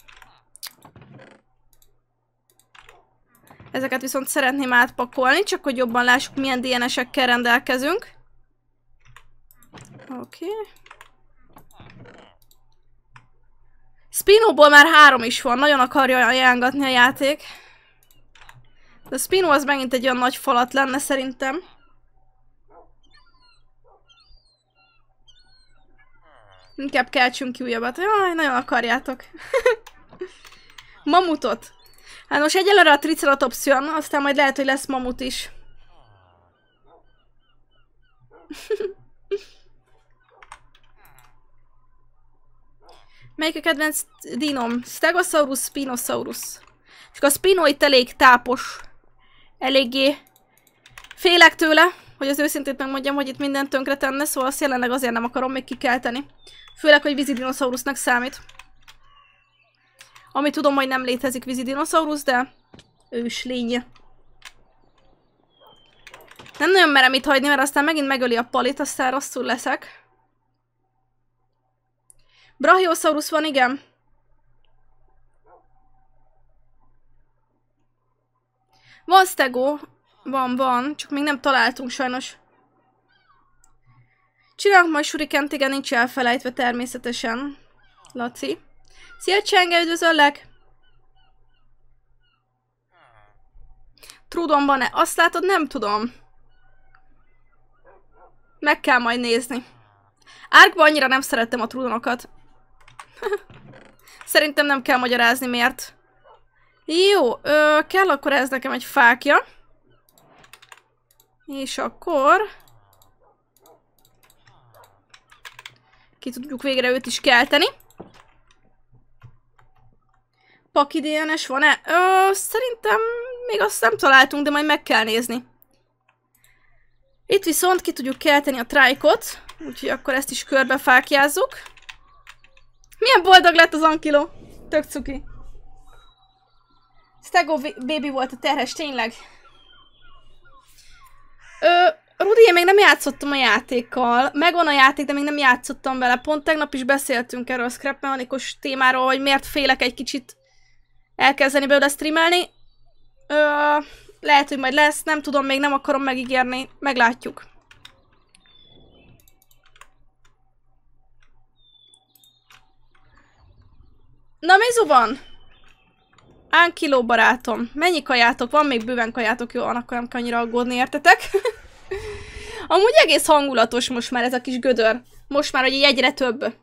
Ezeket viszont szeretném átpakolni, csak hogy jobban lássuk, milyen DNS-ekkel rendelkezünk. Oké. Okay. Spinóból már három is van, nagyon akarja ajánlatni a játék. De Spino az megint egy olyan nagy falat lenne szerintem. Inkább keltsünk ki újabbat. Jaj, nagyon akarjátok. Mamutot. Hát most egyelőre a Triceratops jön, aztán majd lehet, hogy lesz mamut is. Melyik a kedvenc dinom? Stegosaurus, Spinosaurus. És a Spino itt elég tápos eléggé félek tőle, hogy az őszintét megmondjam, hogy itt mindent tönkre tenne, szóval azt jelenleg azért nem akarom még kikelteni. Főleg, hogy vízi dinoszaurusznak számít. Ami tudom, hogy nem létezik vízi dinoszaurusz, de ős lény. Nem nagyon merem itt hagyni, mert aztán megint megöli a palit, aztán rosszul leszek. Brachiosaurus van, igen. Van stego, van, van, csak még nem találtunk sajnos. Csinálunk majd surikent, igen, nincs elfelejtve természetesen. Laci. Szia Csenge, üdvözöllek! Trudon van-e? Azt látod, nem tudom. Meg kell majd nézni. Árkba annyira nem szerettem a trudonokat. Szerintem nem kell magyarázni miért. Jó, ö, kell akkor ez nekem egy fákja. És akkor... Ki tudjuk végre őt is kelteni. Paki DNS van-e? szerintem még azt nem találtunk, de majd meg kell nézni. Itt viszont ki tudjuk kelteni a trájkot, úgyhogy akkor ezt is körbefákjázzuk. Milyen boldog lett az Ankiló! Tök cuki! Stego Baby volt a terhes, tényleg. Ö, Rudi, én még nem játszottam a játékkal. Megvan a játék, de még nem játszottam vele. Pont tegnap is beszéltünk erről a scrap mechanikus témáról, hogy miért félek egy kicsit elkezdeni belőle streamelni. Ö, lehet, hogy majd lesz, nem tudom, még nem akarom megígérni. Meglátjuk. Na, mi van? Ánkiló barátom, mennyi kajátok van? Még bőven kajátok, jó, akkor nem kell annyira aggódni, értetek? Amúgy egész hangulatos most már ez a kis gödör. Most már, hogy egyre több.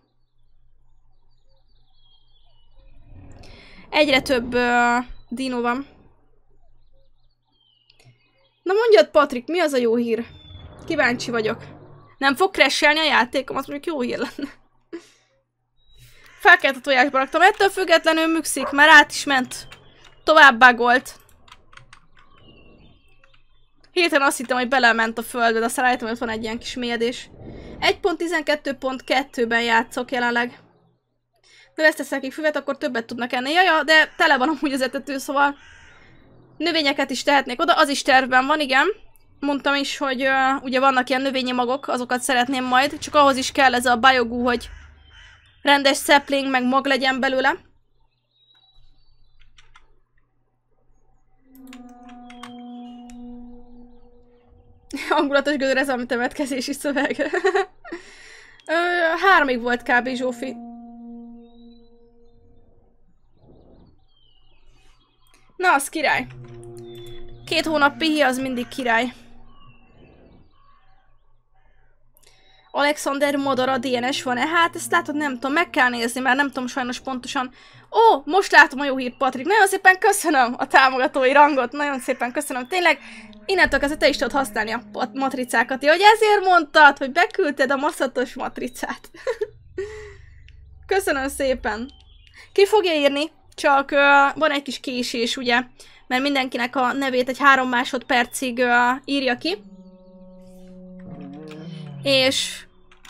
Egyre több uh, dino van. Na mondjad, Patrik, mi az a jó hír? Kíváncsi vagyok. Nem fog kresselni a játékom, az mondjuk jó hír lenne. Felkelt a tojásba raktam, ettől függetlenül műkszik, már át is ment. Tovább bagolt. Hirtelen azt hittem, hogy belement a földbe, de aztán rájöttem, hogy ott van egy ilyen kis mélyedés. 1.12.2-ben játszok jelenleg. De nekik füvet, akkor többet tudnak enni. Jaja, de tele van amúgy az etető, szóval növényeket is tehetnék oda. Az is tervben van, igen. Mondtam is, hogy uh, ugye vannak ilyen növényi magok, azokat szeretném majd. Csak ahhoz is kell ez a biogú, hogy rendes szepling, meg mag legyen belőle. Angulatos gödör ez a temetkezési szöveg. Ö, háromig volt kb. Zsófi. Na, az király. Két hónap pihi az mindig király. Alexander Madara DNS van-e? Hát ezt látod, nem tudom, meg kell nézni, mert nem tudom sajnos pontosan. Ó, most látom a jó hírt, Patrik. Nagyon szépen köszönöm a támogatói rangot, nagyon szépen köszönöm. Tényleg, innentől kezdve te is tudod használni a matricákat. Jó, hogy ezért mondtad, hogy beküldted a maszatos matricát. köszönöm szépen. Ki fogja írni? Csak uh, van egy kis késés, ugye? Mert mindenkinek a nevét egy három másodpercig uh, írja ki és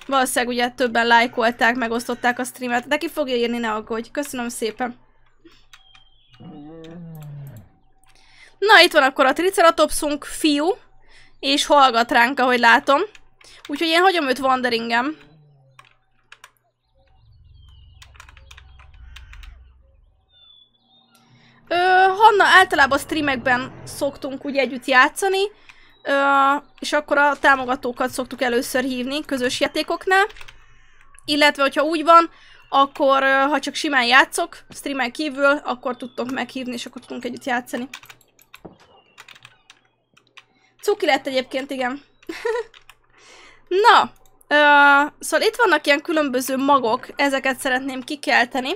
valószínűleg ugye többen lájkolták, megosztották a streamet. Neki fogja írni, ne aggódj. Köszönöm szépen. Na, itt van akkor a Triceratopsunk fiú, és hallgat ránk, ahogy látom. Úgyhogy én hagyom őt wanderingem. Ö, Hanna, általában streamekben szoktunk ugye együtt játszani, Ö, és akkor a támogatókat szoktuk először hívni közös játékoknál. Illetve, hogyha úgy van, akkor ha csak simán játszok, streamen kívül, akkor tudtok meghívni, és akkor tudunk együtt játszani. Cuki lett egyébként, igen. Na, ö, szóval itt vannak ilyen különböző magok, ezeket szeretném kikelteni.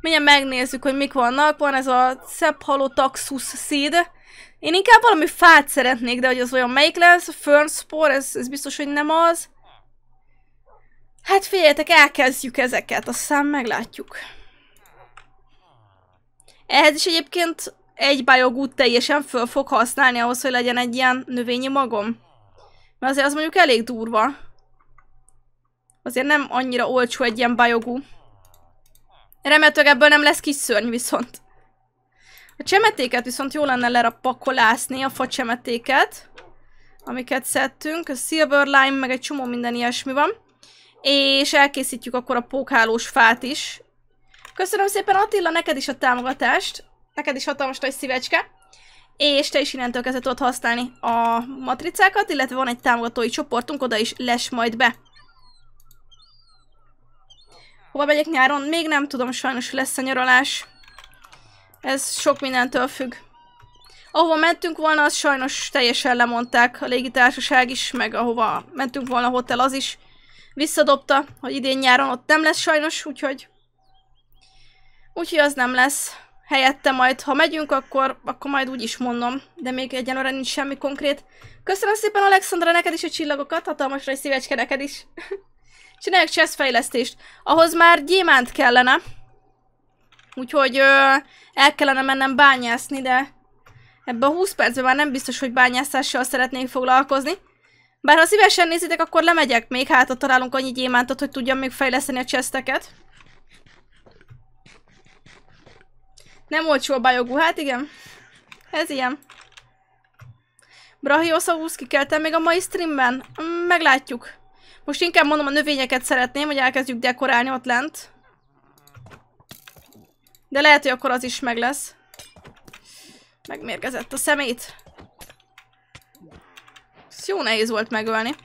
Mindjárt megnézzük, hogy mik vannak. Van ez a Szebb Seed, én inkább valami fát szeretnék, de hogy az olyan melyik lesz, a fernspor, ez, ez biztos, hogy nem az. Hát figyeljetek, elkezdjük ezeket, aztán meglátjuk. Ehhez is egyébként egy bajogút teljesen föl fog használni ahhoz, hogy legyen egy ilyen növényi magom. Mert azért az mondjuk elég durva. Azért nem annyira olcsó egy ilyen bajogú. Remélhetőleg ebből nem lesz kis szörny viszont. A csemetéket viszont jó lenne lerapakolászni, a facsemetéket, amiket szedtünk. A silver lime, meg egy csomó minden ilyesmi van. És elkészítjük akkor a pókhálós fát is. Köszönöm szépen Attila, neked is a támogatást. Neked is hatalmas nagy szívecske. És te is innentől kezdve tudod használni a matricákat, illetve van egy támogatói csoportunk, oda is les majd be. Hova megyek nyáron? Még nem tudom, sajnos lesz a nyaralás. Ez sok mindentől függ. Ahova mentünk volna, az sajnos teljesen lemondták. A légitársaság is, meg ahova mentünk volna a hotel, az is visszadobta, hogy idén nyáron ott nem lesz sajnos, úgyhogy... Úgyhogy az nem lesz. Helyette majd, ha megyünk, akkor, akkor majd úgy is mondom. De még egyenlőre nincs semmi konkrét. Köszönöm szépen Alexandra, neked is a csillagokat, hatalmasra egy szívecske neked is. Csináljuk chess fejlesztést. Ahhoz már gyémánt kellene. Úgyhogy... Ö- el kellene mennem bányászni, de ebben a 20 percben már nem biztos, hogy bányászással szeretnék foglalkozni. Bár ha szívesen nézitek, akkor lemegyek még, hát ott találunk annyi gyémántot, hogy tudjam még fejleszteni a cseszteket. Nem olcsó a bajogú, hát igen. Ez ilyen. Brachiosaurus szóval kikeltem még a mai streamben? Meglátjuk. Most inkább mondom, a növényeket szeretném, hogy elkezdjük dekorálni ott lent. De lehet, hogy akkor az is meg lesz. Megmérgezett a szemét. Ezt jó nehéz volt megölni. De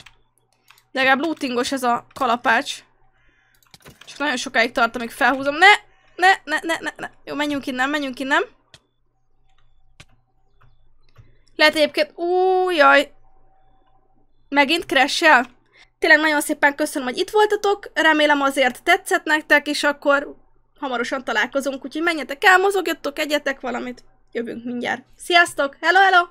legalább lootingos ez a kalapács. Csak nagyon sokáig tart, amíg felhúzom. Ne! Ne, ne, ne, ne, ne. Jó, menjünk innen, menjünk innen. Lehet egyébként... Ú, jaj. Megint crash -el? Tényleg nagyon szépen köszönöm, hogy itt voltatok. Remélem azért tetszett nektek, és akkor hamarosan találkozunk, úgyhogy menjetek el, mozogjatok, egyetek valamit, jövünk mindjárt. Sziasztok! Hello, hello!